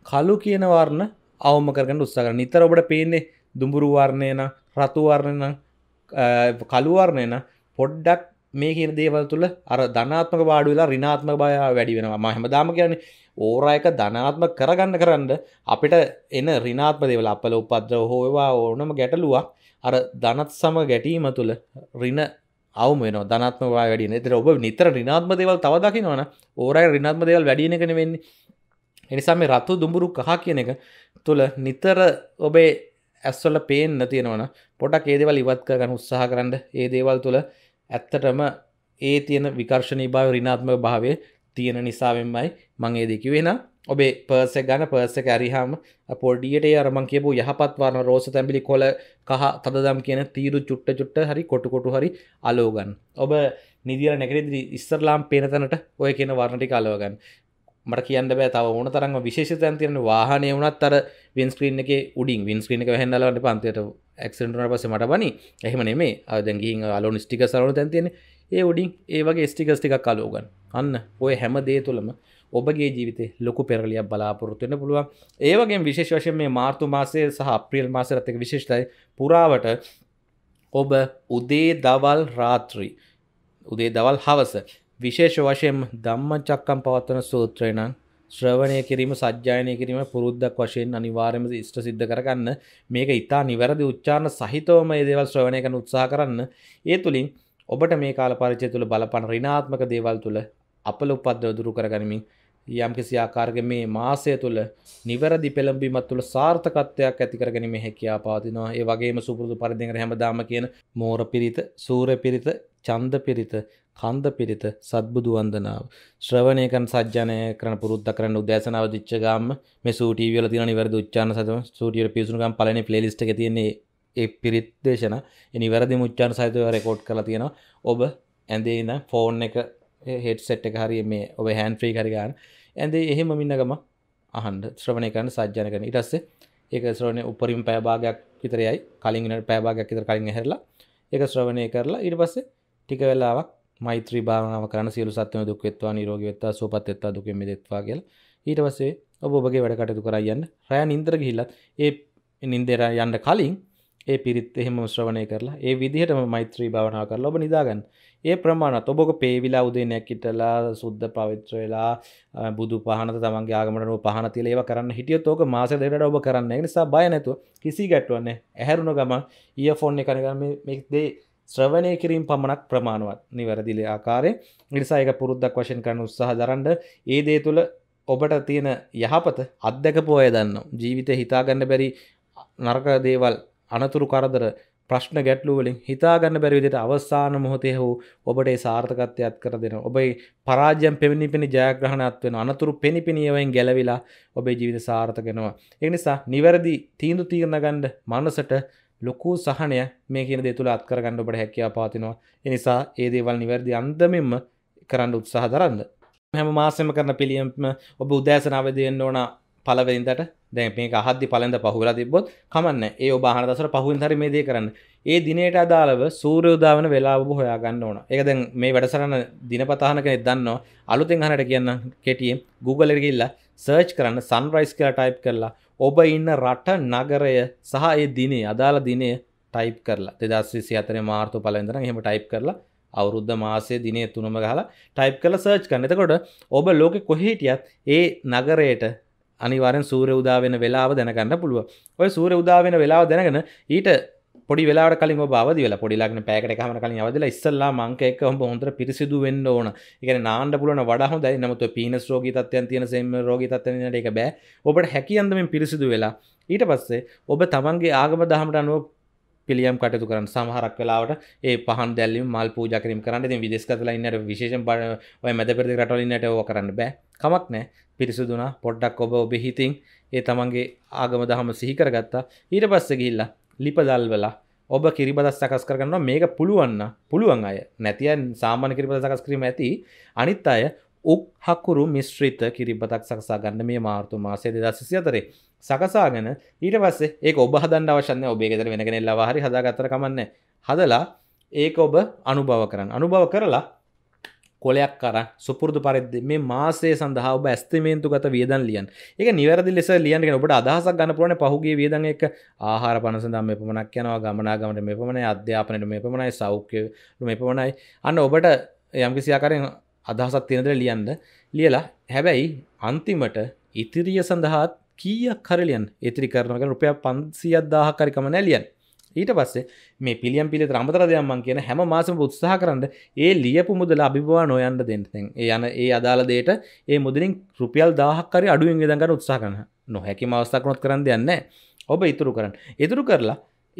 කලු කියනවාරණ අවම කරගට උත්සාර නිතර ඔබට පේන්නේ දුඹුරුවාර්ණය නම් රතුවාර්ණය නම් කළුවාර්ණය නම් පොඩ්ඩක් මේ කියන දේවල් තුළ අර ධනාත්මක බාඩු වෙලා රිනාත්ම බය වැඩි වෙනවා මහෙම දාම කියන්නේ ඕරායක ධනාත්ම කරගන්න කරන්න අපිට එන රිනාත්ම දෙවල අපල උපද්‍ර හෝවා ඕනම ගැටලුවක් අර ධනත් සම ගැටීම තුළ රින අවම වෙන ධනත්ම වැඩින තර ඔබ නිතර රිනාත්ම දේවල් තවදකිනවන ඕරයි රිනාත්ම දේවල් වැඩියනකන වෙන්නේ එනිසා මේ රත්තු දුඹුරු කහ කියන එක තුළ නිතර ඔබේ ඇස්වල පේන්න තියෙනවන පොටක් ඒදවල් ඉවත්ක ගන්න උත්සාහ කරන්න ඒ දේවල් තුළ ඇත්තටම ඒ තියෙන විකර්ශණී භාව රිනාත්ම භාවය තියෙන නිසාවෙන්මයි මං ඒදකි වෙන ඔබේ පර්ස ගන පර්ස ඇරිහාම පොඩියට අරමන් කියපු යහපත්වාන රෝස තැබිලි කොල කහ තදම් කියන තීරු චුට්ට චුට්ට හරි කොටකොටු හරි අලෝගන් ඔබ නිදිර නැකරදිරි ඉස්සරලාම් පේනතනට ඔය කියන වර්ණටි කලෝගන් මට කියන්න බෑ තව ඕන තරන්ම විශේෂතයන් තියෙන වාහනය වනත් අර වින්ස්ක්‍රීන් එක උඩින් වින්ස්ක්‍රීන එක හැඳලට පන්තයට එක්සටනට පස මට බනි එහම නෙමේ අදැගින් අලෝන ස්ටික සරන තැන්තියෙන ඒ උඩින් ඒ වගේ ස්ටිකස්ටිකක් කලෝගන් අන්න ඔය හැම දේ තුළම ඔබගේ ජීවිතේ ලොකු පෙරලියක් බලාපොරොත්තුවෙන පුළුවන් ඒවගේ විශේෂ වශයෙන් මේ මාර්තු මාසය සහ අප්‍රියල් මාසරත්තක විශේෂතයි පුරාවට ඔබ උදේ දවල් රාත්‍රී උදේ දවල් හවස විශේෂ වශයෙන් ධම්ම චක්කම් පවත්වන සූත්‍රයනං ශ්‍රවණය කිරීම සජ්‍යායනය කිරීම පුරුද්දක් වශයෙන් අනිවාර්යම ඉෂ්ට සිද්ධ කරගන්න මේක ඉතා නිවැරදි උච්චාරණ සහිතවම ඒ දේවල් ශ්‍රවණය කරන උත්සාහ කරන්න ඒ තුළින් ඔබට මේ කාල පරිචය තුළ බලපන ඍණාත්මක දේවල් තුළ අපල උපද්දව දුරු කරගනිමින් යම් කිසි ආකාරක මේ මාසය තුළ නිවැරදි පෙළඹීමත් තුළ සාර්ථකත්වයක් ඇති කරගැනීමේ හැකියාව පවතිනවා. ඒ වගේම සුපුරුදු පරිදි හැමදාම කියන මෝර පිරිත, සූර්ය පිරිත, ඡන්ද පිරිත, කන්ද පිරිත, සත්බුදු වන්දනාව, ශ්‍රවණය කරන සජ්ජනය කරන පුරුද්ද කරන උදෑසනාව දිච්ච ගාම මේ සූ ටීවී වල තියෙන නිවැරදි උච්චාරණ සතම සූ ටීවී වල පිවිසුණු ගාම පළවෙනි ප්ලේලිස්ට් එකේ තියෙන්නේ ඒ පිරිත් දේශන. ඒ නිවැරදි උච්චාරණ සහිතව රෙකෝඩ් කරලා තියෙනවා. ඔබ ඇඳේ ඉඳන් ෆෝන් එක හෙට සෙට් එක හරි මේ ඔබ හැන් ්‍රී කරගන්න ඇන්දේ එහෙම මින්නගම අහන්ඩ ශ්‍රවණය කරන්න සජ්‍යන කරන ඉටස්සේ ඒක ශ්‍රවණය උපරින් පෑභාගයක් විතරයයි කලින්ට පෑභාගයක් විතර කලින් හැරලා ඒක ශ්‍රවණය කරලා ඉට පස්සේ ටික වෙලාවක් මෛත්‍රී භාවනාව කරන සියලු සත්‍යම දුක් වෙත්වා නිරෝගී වෙත්වා සුවපත් වෙත්වා දුකෙන් මිදෙත්වා කියලා ඊට පස්සේ ඔබ ඔබගේ වැඩ කටයුතු කරා යන්න රෑ නින්දර ගිහිල්ලත් ඒ නින්දේ යන්න කලින් ඒ පිරිත් එහෙම ශ්‍රවණය කරලා ඒ විදිහටම මෛත්‍රී භාවනාව කරලා ඔබ නිදාගන්න ඒ ප්‍රමාණ ඔබොක පේවිලා උදේනයක් ඉටලා සුද්ද පවිත්‍ර වෙලා බුදු පහනත තමන්ගේ ආගමට පහන තිල ඒව කරන්න හිටියොත් ඕක මාස දෙකට ඔබ කරන්න නිසා බය නැතු කිසි ගැටුවන්නේ ඇහැරුණ ගමන් ඒ ෆොන් කරගම මෙක්දේ ශ්‍රවණය කිරීම පමණක් ප්‍රමාණවත් නිවැරදිල ආකාරය නිසායක පුරුද්දක් වශයෙන් කරන උත්සාහ දරන්ඩ ඒ දේ තුළ ඔබට තියෙන යහපත අත්දැක පෝය දන්න ජීවිත හිතාගන්න බැරි නර්ක දේවල් අනතුරු කරදර ප්‍රශ්න ගැටලුවලින් හිතාගන්න බැරි විදිහට අවසාන මොහොතේ හෝ ඔබට ඒ සාර්ථකත්වයක් කර දෙනවා. ඔබේ පරාජයන් පෙනිපෙනි ජයග්‍රහණයක් වෙනවා. අනතුරු පෙනිපෙනියෙන් ගැලවිලා ඔබේ ජීවිත සාර්ථක වෙනවා. ඒ නිසා නිවැරදි තීන්දුව తీරන ගන්න මනසට ලොකු සහනය මේ කියන දේ තුල අත්කර ගන්න ඔබට හැකියාව පවතිනවා. ඒ නිසා මේ දේවල් නිවැරදි අන්දමින්ම කරන්න උත්සාහ දරන්න. හැම මාසෙම කරන පිළියෙම ඔබ උදෑසන අවදි වෙන්න ඕන පළවෙනිදට දැ මේ හද පලඳ පහුලා තිබොත් කමන්න ඒ ඔබහන දසර පහුන් හරි මේ දේ කරන්න ඒ දිනයට අදාළව සූරයෝදාවන වෙලා ඔබ හොයාගන්න ඕන ඒකදැන් මේ වැඩසරන්න දිනපතාහන කෙනෙ දන්නවා අලුතෙන් හනට කියන්න කෙටියම් Google ගිල්ල සර්ච් කරන්න සන්රයිස් කියලා ටයිප් කරලා ඔබ ඉන්න රට නගරය සහ ඒ දිනේ අදාළ දිනය ටයිප් කරලා දෙදස්විසි අතන මාර්තු පලඳර හෙම ටයිප් කරලා අවුරුද්ධ මාසය දිනේ තුනම ගහලා ටයිප් කළ සර්ච් කන්න එතකොට ඔබ ලෝකෙ කොහේටියත් ඒ නගරයට අනිවාරෙන් සූර උදාවෙන වෙලාව දැනගන්න පුළුව ඔය සූර උදාවෙන වෙලාව දැනගෙන ඊට පොඩි වෙලා කලින් බවදල පොඩිලක්න පෑකට හම කලින් අවදල ඉස්සල්ලා මංකෙක් හොම හොඳට පිරිසිදු වෙන්න ඕන එකන නාන්ඩ පුලන වඩහ දැයි නමතු පිනස් රෝගී තත්වයන් තියෙන සෙම රෝගී තත්වනට එක බෑ ඔබට හැකියන්දමින් පිරිසිදු වෙලා ඊට පස්සේ ඔබ තමන්ගේ ආගම දහමට අනුව පිළියම් කටයුතු කරන්න සමහරක් වෙලාවට ඒ පහන් දැල්ලීම මල් පූජා කිරීම කරන්න ඉතින් විදේශගතලා ඉන්නට විශේෂයෙන් ඔය මැද පෙරදිග රටවල ඉන්නට ඕක කරන්න බෑ කමක් නැහැ පිරිසුදුනා පොඩ්ඩක් ඔබ ඔබේ හිතින් ඒ තමන්ගේ ආගම දහම සිහි කරගත්තා ඊට පස්සේ ගිහිල්ලා ලිප දල්වලා ඔබ කිරිබද සකස් කරගන්නවා මේක පුළුවන්න පුළුවන් අය නැතියන් සාමාන්‍ය කිරිබද සකස් කිරීම ඇති අනිත් අය උක් හකුරු මිශ්‍රිත කිරිබතක් සකසා ගන්න මේ මාර්තු මාසේ දෙදසිසි අතරේ සකසාගෙන ඊට පස්සේ ඒක ඔබ හදන්න අවශ්‍යන්නේ ඔබේ ගෙදර වෙනගෙනෙල්ලා හරි හදාගත්තර කමන්නේ හදලා ඒක ඔබ අනුභව කරන්න අනුභව කරලා කොලයක් කර සුපුරදු පරිදි මේ මාසේ සඳහා ඔබ ඇස්තිමේන්තු ගත වියදන් ලියන් එක නිවැරදි ලෙස ලියන්ගෙන ඔබට අදහසක් ගන්න පුළුවන් පහුගිය වියදන් එක ආහාර පනසඳම් මේ පමණක් යනවා ගමනාගමනට මේ පමණයි අධ්‍යාපනයට මේ පමණයි සෞඛ්‍ය මේ පමණයි අන්න ඔබට යම්කිසි ආකාරයෙන් අදහසත් තියෙනදර ලියන්න ලියලා හැබැයි අන්තිමට ඉතිරිය සඳහාත් කිය කරලියන් ඉතිරි කරනක රුපය පන්සිියත් දාහකරිකම නැලියන් ඊට පස්සේ මේ පිළියම් පිළි ්‍රමතරදයම්මන් කියන හැම මාසම උත්සාහ කරන්න ඒ ලියපු මුදල අභිවා නොයන්ට දෙන්නතෙන් යන ඒ අදාළ දේට ඒ මුදලින් රුපියල් දාහක්කරි අඩුවෙන් ගදඟට උත්සා කරන නොහැකි මවස්ථකනොත් කරන්න දෙන්න ඔබ ඉතුරු කරන්න ඉතුරු කරලා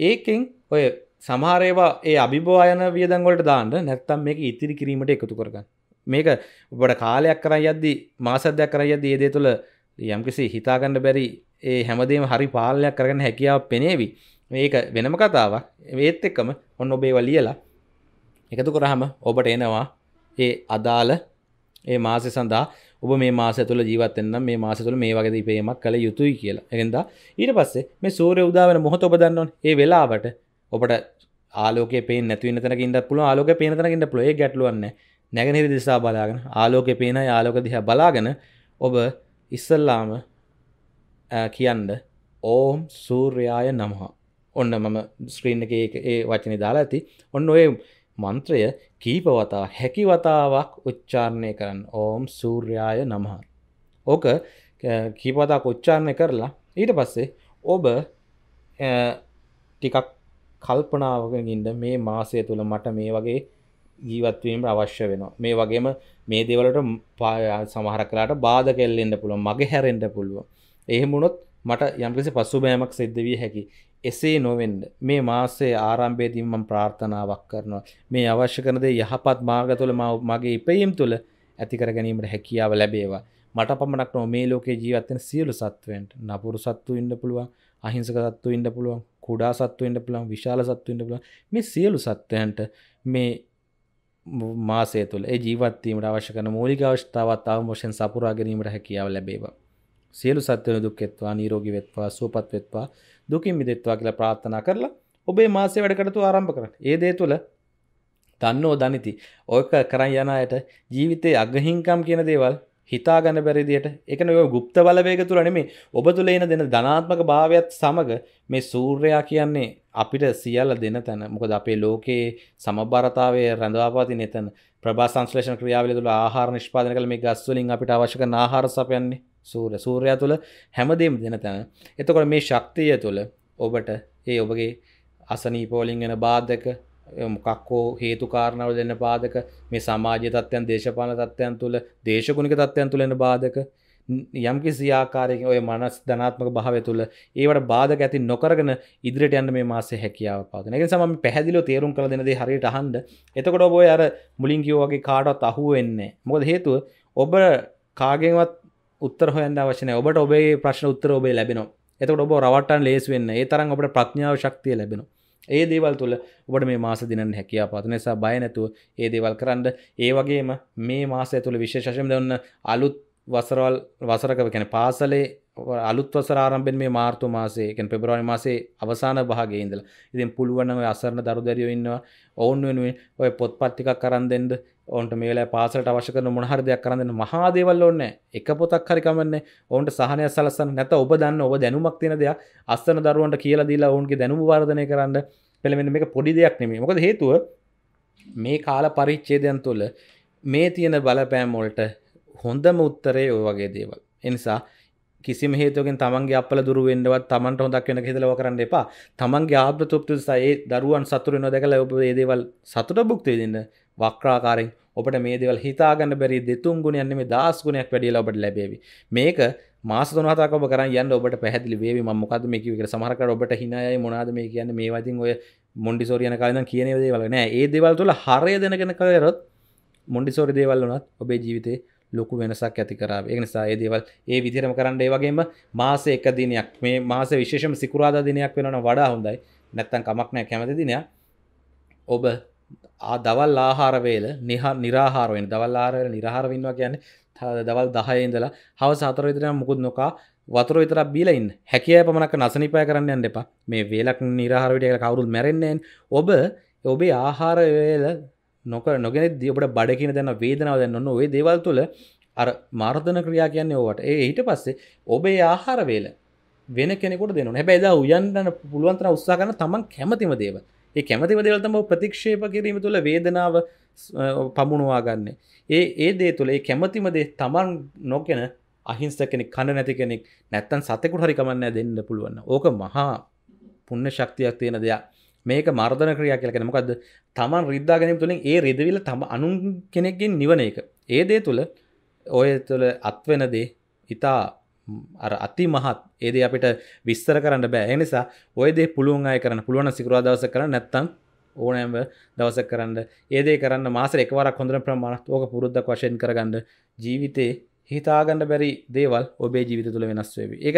ඒකෙන් ඔය සමහරේවා ඒ අභිභවායන වියදංගොලට දාන්න නැත්තම් මේ ඉතිරි කිරීමට එකතු කරගන්න මේක ඔබට කාලයක් කරයි යද්දී මාසද්‍යයක් කරයි යද්දී ඒ දේ තුළ යම්කිසි හිතාගන්න බැරි ඒ හැමදේම හරි පාලනයක් කරගන්න හැකියාව පෙනේවි. මේක වෙනම කතාවක්. ඒත් එක්කම ඔන්න ඔබ ඒවා ලියලා එකතු කරාම ඔබට එනවා ඒ අදාළ ඒ මාසය සඳහා ඔබ මේ මාස තුළ ජීවත් වෙන්න මේ මාස තුළ මේ වගේ දීපේමක් කළ යුතුයි කියලා. එහෙනම් ඊට පස්සේ මේ සූර්ය උදා වෙන මොහොත ඔබ දන්නවනේ. ඒ වෙලාවට ඔබට ආලෝකය පේන්නේ නැති වෙන තැනක ඉඳලා පුළුවන් ආලෝකය පේන තැනක ඉඳලා පුළුවන්. ඒ ගැටලුවක් නැහැ. නැගනිර දිසා බලාගෙන ආලෝකෙ පේන යාලෝක දිහ බලාගෙන ඔබ ඉස්සල්ලාම කියන්න ඕම් සූර්යාය නමහා ඔන්න මම ස්ක්‍රීන් එක ඒ වචනය දාලා ඇති ඔන්න ඔය මන්ත්‍රය කීපවතා හැකිවතාවක් උච්චාරණය කරන්න ඕම් සූර්යාය නමහා ඕක කීපවතා කොච්චාරණය කරලා ඊට පස්සේ ඔබ ටිකක් කල්පනාවකින්ද මේ මාසය තුළ මට මේ වගේ ජීවත්වීමට අවශ්‍ය වෙනවා මේ වගේම මේ දෙවලට සමහර කලාට බාධ කෙල්ලෙන්ට පුළුව මගේ හැරෙන්ට පුළුව එහෙමුණොත් මට යම්කිසි පසු බෑමක් සිද්ධ වී හැකි එසේ නොවෙන්ඩ මේ මාසේ ආරම්භේදීම ප්‍රාර්ථනාවක් කරනවා මේ අවශ්‍ය කරනද යහපත් මාග තුළ මගේ ඉපයම් තුළ ඇතිකර ගැනීමට හැකියාව ලැබේවා මට පමණක් නො මේ ලෝකේ ජීවත්තෙන සියලු සත්වෙන්ට නපුරු සත්තු ඉන්න පුළුවන් අහිංසක සත්තු ඉන්න පුළුවන් කුඩා සත්තු ඉන්න පුළුවන් විශාල සත්තු ඉන්න පුළුවන් මේ සියලු සත්වයන්ට මේ මාසය තුළ ජීවත්වීමට අවශ්‍යකන මූලික අවශ්‍යාවත් අවමෝෂෙන් සපුරා ගැනීමට හැකියාව ලැබේවා. සියලු සත්වන දුක්කෙත්වා නීරෝගි වෙත්වා සූපත් වෙත්වා දුකින් මිදෙත්වා කියලා ප්‍රාර්ථනා කරලා ඔබේ මාසේ වැඩකටතු ආරම්භ කර ඒ දේ තුළ දන්නෝ දනිති ඕක කරන් යනයට ජීවිතය අගහිංකම් කියන දේවල් හිතා ගන්න පැරිදියට එකන ඔය ගුප්ත බලවේග තුළ නෙමේ ඔබ තුළ එන දෙන ධනාත්මක භාවයක්ත් සමඟ මේ සූර්යා කියන්නේ අපිට සියල්ල දෙන තැන මොකද අපේ ලෝකයේ සමබරතාවය රැඳවාපාති නතැන ප්‍රා සංශ්ලේෂණ ක්‍රියාවල තුළ ආහාර නිෂ්පාදන කළ මේ ගස්වලින් අපිට අවශ්‍යක ආහාර සපයන්නේ සූර සූර්යා තුළ හැමදේම දෙන තැන එතකොට මේ ශක්තිය තුළ ඔබට ඒ ඔබගේ අසනීපෝලින් එන බාධක මොකක්කෝ හේතු කාරණාව දෙන්න පාදක මේ සමාජ තත්ත්යන් දේශපාන තත්ත්යන් තුළ දේශගුණික තත්ත්යන් තුළෙන බාධක යම්කි සියාකාරයක ඔය මනස් ධනාත්මක භාවය තුළ ඒවට බාධක ඇති නොකරගෙන ඉදිරිට යන්න මේ මාසේ හැකියාව පාදන එක සම පැහැදිලෝ තේරුම් කළ දෙනද හරියට හන්ඩ එතකොට ඔබ අර මුලින්කිෝ වගේ කාඩත් අහුව වෙන්නේ මොද හේතුව ඔබ කාගෙන්වත් උත්තර හොයන්න අවශන ඔබට ඔබේ ප්‍රශ්න උත්තර ඔබේ ලැබෙනවා එතකට ඔබ රවටන් ලේස් වෙන්න ඒ තරම් ඔබට ප්‍රඥාව ශක්තිය ලැබෙනවා ඒ දේවල් තුළ ඔබට මේ මාස දිනන්න හැකියා පාත නිසා බය නැතුව ඒ දේවල් කරන්න ඒ වගේම මේ මාසය තුළ විශේෂයෙන් දන්න අලුත් වසරවල් වසරකව කැන පාසලේ අලුත්වසර ආරම්භෙන් මේ මාර්තු මාසේ එකෙන් පෙබරවාරි මාසේ අවසාන භාගයේ ඉඳලා ඉතින් පුළුවන් නම් ඔය අසරණ දරුදැරියෝ ඉන්නවා ඔවුන් වෙනුවෙන් ඔය පොත්පත් ටිකක් අරන් දෙන්න ඔවුන්ට මේ වෙලාවේ පාසලට අවශ්‍ය කරන මොන හරි දෙයක් අරන් දෙන්න මහා දේවල් ඕනේ එක පොතක් හරි කමන්නේ ඔවුන්ට සහනයක් සලස්සන්න නැත ඔබ දන්න ඔබ දැනුමක් තියෙන දෙයක් අසරණ දරුවන්ට කියලා දීලා ඔවුන්ගේ දැනුම වර්ධනය කරන්න පෙළමෙන්න මේක පොඩි දෙයක් නෙමෙයි මොකද හේතුව මේ කාල පරිච්ඡේදයන් තුළ මේ තියෙන බලපෑම් වලට හොඳම උත්තරේ ඔය වගේ දේවල් එනිසා කිසිම හේතුවකින් තමන්ගේ අපල දුර වෙන්නවත් තමන්ට හොදක් වෙන හිතලව කරන්න එපා තමන්ගේ ආත්ම තෘප්ති නිසා ඒ දරුවන් සතුටු වෙනවා දැකලා ඔබ මේ දේවල් සතුට භුක්ති විඳින්න වක්‍රාකාරයෙන් ඔබට මේ දේවල් හිතාගන්න බැරි දෙතුන් ගුණයක් නෙමෙයි දහස් ගුණයක් වැඩිලා ඔබට ලැබෙවි මේක මාස තුන හතක් ඔබ කරන් යන්න ඔබට පැහැදිලි වේවි මම මොකද්ද මේ කිව්වේ කියලා සමහර කර ඔබට හිනායයි මොනවාද මේ කියන්නේ මේ වදින් ඔය මොන්ඩිසෝරි යන කාලේ ඉඳන් කියන දේවල් නෑ ඒ දේවල් තුල හරය දැනගෙන කරොත් මොන්ඩිසෝරි දේවල් වුණත් ඔබේ ජීවිතේ ලොකු වෙනසක් ඇති කරාව ඒ නිසා ඒ දේවල් ඒ විදිරම කරන්න ඒ වගේම මාස එක දිනයක් මේ මාස විශේෂම සිකුරාද දිනයක් වෙනන වඩා හොඳයි නැත්තන් කමක් නෑ කැමති දිනයක් ඔබ දවල් ආහාරවේල නිහා නිරාහාරවෙන් දවල් ආරවල නිරහාරවෙන්වා කියන්න දවල් දහයඉඳලා හව සාතර විදිරම් මුකුත් නොකා වතුර විතර බීලයින් හැකිය පමණක් නසනිපය කරන්න යන්න එපා මේ වේලක් නිරහරවිටයක කවුරුල් මැරෙන්න්නේෙන් ඔබ ඔබේ ආහාරවේල නොක නොගෙන දියබට බඩ කියන දැන වේදනාව දැන්න ඔේ දේවල් තුළ අර මාර්ධන ක්‍රියා කියන්නේ ඕවට ඒ ඊට පස්සේ ඔබේ ආහාර වේල වෙන කෙනෙකුට දෙනු හැබැයි දා උයන්න්න පුළුවන්තර උත්සා කරන තමන් කැමතිම දේව ඒ කැමතිම දේවල් තම ප්‍රතික්ෂේප කිරීම තුළ වේදනාව පමුණවා ගන්න ඒ ඒ දේ තුළ ඒ කැමතිම දේ තමන් නොකෙන අහිංස කෙනෙක් කණ නැති කෙනෙක් නැත්තන් සතෙකුට හරිකමන්න දෙන්න පුළුවන්න ඕක මහා පුන්න ශක්තියක් තියෙන දෙයක් මේක මර්ධන ක්‍රියා කියලකෙන මොකද තමන් රිද්දා ගැනීම තුළින් ඒ රිදවිල තම අනුන් කෙනෙක්ගෙන් නිවන එක ඒ දේ තුළ ඔය තුළ අත්වෙන දේ ඉතා අර අති මහත් ඒද අපිට විස්තර කරන්න බෑ එනිසා ඔයදේ පුළුවන් අය කරන පුළුවන සිකරවා දවස කර නැත්තං ඕනෑම දවස කරන්න ඒදේ කරන්න මාස එකවරක් හොඳර ප්‍රමාණත් ඕක පුරුද්ධක් වශයෙන් කරගන්න ජීවිතේ හිතාගන්න බැරි දේවල් ඔබේ ජීවිත තුළ වෙනස්වේවි එක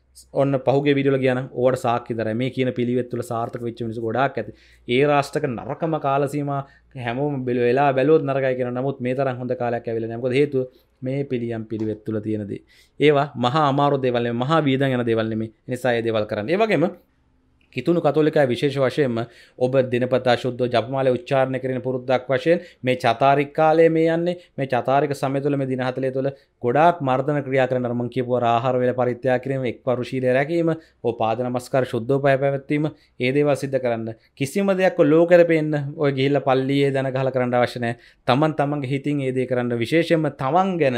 ඔන්න පහුගේ විඩියල කියන ඕට සාක්කිතර මේ කියන පිළිවෙත්තුල සාර්ථක වෙච්ච මිනිස ගොඩක් ඇති ඒ රාෂ්ටක නරකම කාලසීම හැමෝම බෙල වෙලා බැලෝත් නරකයි කියෙන නමුත් මේ තරම් හොඳ කාලයක් ඇවිල නැකො හේතු මේ පිළියම් පිළිවෙත්තුල තියෙනදේ ඒවා මහා අමාරු දෙවල්ල මහා වීදන් යන දෙවල්ලෙම නිසා ඒ දෙවල් කරන්න ඒවගේම කිතුුණු කතුලිකයි විශේෂ වශයෙන්ම ඔබ දිනපතා ශුද්ධ ජපමාල උච්චාරණ කරන පුරුද්දක් වශයෙන් මේ චතාරික් කාලය මේ යන්නේ මේ චතාරික සමයතුල මේ දිනහතලය තුළ ගොඩක් මර්ධන ක්‍රියා කරන නරමං කියපුව ආහාරවෙල පරිත්‍යා කිරීම එක් පරුශීලය රැකීම ඕ පාදනමස්කර ශුද්ධෝ පය පැවැත්වීම ඒදේවා සිද්ධ කරන්න කිසිම දෙයක් ලෝකරපෙන්න්න ඔය ගිහිල්ල පල්ලියේ දැන ගහල කරන්න වශනය තමන් තමන්ගේ හිතින් ඒදේ කරන්න විශේෂම තමන් ගැන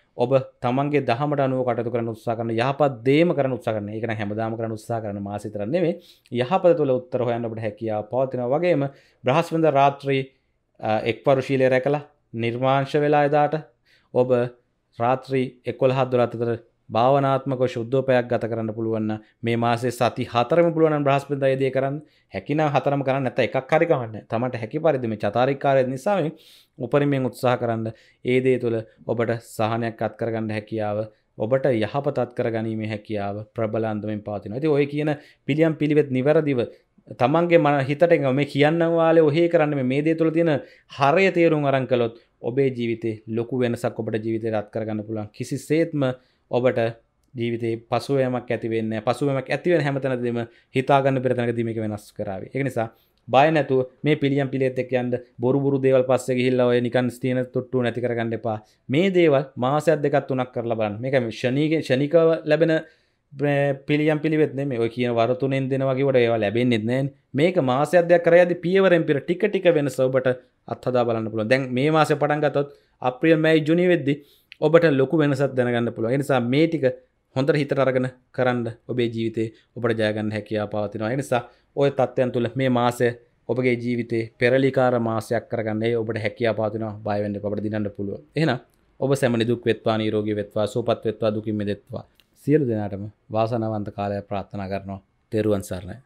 ඔබ තමන්ගේ දහමට අනුව කටතු කරන උත්සා කරන යහපත් දේම කරන උත්සා කරන එකන හැමදාම කරන උත්සා කරන මාසිතරන්නේ මේ යහපත තුළ උත්තර හොයන්නට හැකියාව පවතින වගේම බ්‍රහස්වඳ රාත්‍රී එක් පරුශීලය රැකලා නිර්මාංශ වෙලා එදාට ඔබ රාත්‍රී එකොළ හත්දුරත්තතර භාවනාත්මක ශුද්ධෝපයක් ගත කරන්න පුළුවන් මේ මාසේ සති හතරම පුළුවන් බ්‍රහස්පතින්දා යෙදී කරන්න හැකිනම් හතරම කරන්න නැත්නම් එකක් හරි කමන්න තමට හැකි පරිදි මේ චතාරිකාරය නිසා මේ උපරිමයෙන් උත්සාහ කරන්න ඒ දේ තුළ ඔබට සහනයක් අත් කරගන්න හැකියාව ඔබට යහපතත් කරගැනීමේ හැකියාව ප්‍රබල අන්දමින් පවතිනවා. ඉතින් ඔය කියන පිළියම් පිළිවෙත් නිවැරදිව තමන්ගේ මන හිතට මේ කියන්න වාලේ ඔහේ කරන්න මේ දේ තුළ තියෙන හරය තේරුම් අරන් කළොත් ඔබේ ජීවිතේ ලොකු වෙනසක් ඔබට ජීවිතේ රත් කරගන්න පුළුවන්. කිසිසේත්ම ඔබට ජීවිත පසුවමක් ඇතිවෙන්න පසුවමක් ඇතිවෙන හැමතැනදම හිතාගන්න පෙරතැක දීමක වෙනස් කරාව එකනිසා බය නැතු මේ පිළියම් පිළිත් එක් යන්ද බොරුරු දේවල් පස්ස හිල්ල ඔය නිකන් ස්තියන තුට්ටු නැතිකරගන්න එපා මේ දේවල් මාසයක් දෙකත් වනක් කරලා බලන්න මේක ෂණීග ෂණිකව ලැබෙන පිළියම් පිළිවෙත් මේ ඔය කියන වරතුනෙන් දෙනවගේ වට ඒවා ලැබෙන්න්නෙත් නෑ මේක මාසයදයක් කරයද පියවරෙන් පිර ටික ටික වෙන සවබට අත්හදා බලන්න පුළුවන් දැන් මේ මාස පටන්ගතොත් අප්‍රියල් මැයි ජුනි වෙද්දි ඔබට ලොකු වෙනසත් දැනගන්න පුළුව නිසා මේ ටික හොඳට හිතට අරගෙන කරන්න ඔබේ ජීවිතේ ඔබට ජයගන්න හැකියා පවතිනවා නිසා ඔය තත්ත්වයන් තුළ මේ මාසය ඔබගේ ජීවිතේ පෙරලිකාර මාසයක් කරගන්නේ ඔබට හැකියා පාතිනවා බයවෙන්න ඔබට දිනන්න පුළුව එහෙන ඔබ සැමනි දුක් වෙත්වා නීරෝගී වෙත්වා සූපත් වෙත්වා දුකින් මිදෙත්වා සියලු දෙනාටම වාසනාවන්ත කාලය ප්‍රාර්ථනා කරනවා තෙරුවන් සරණයි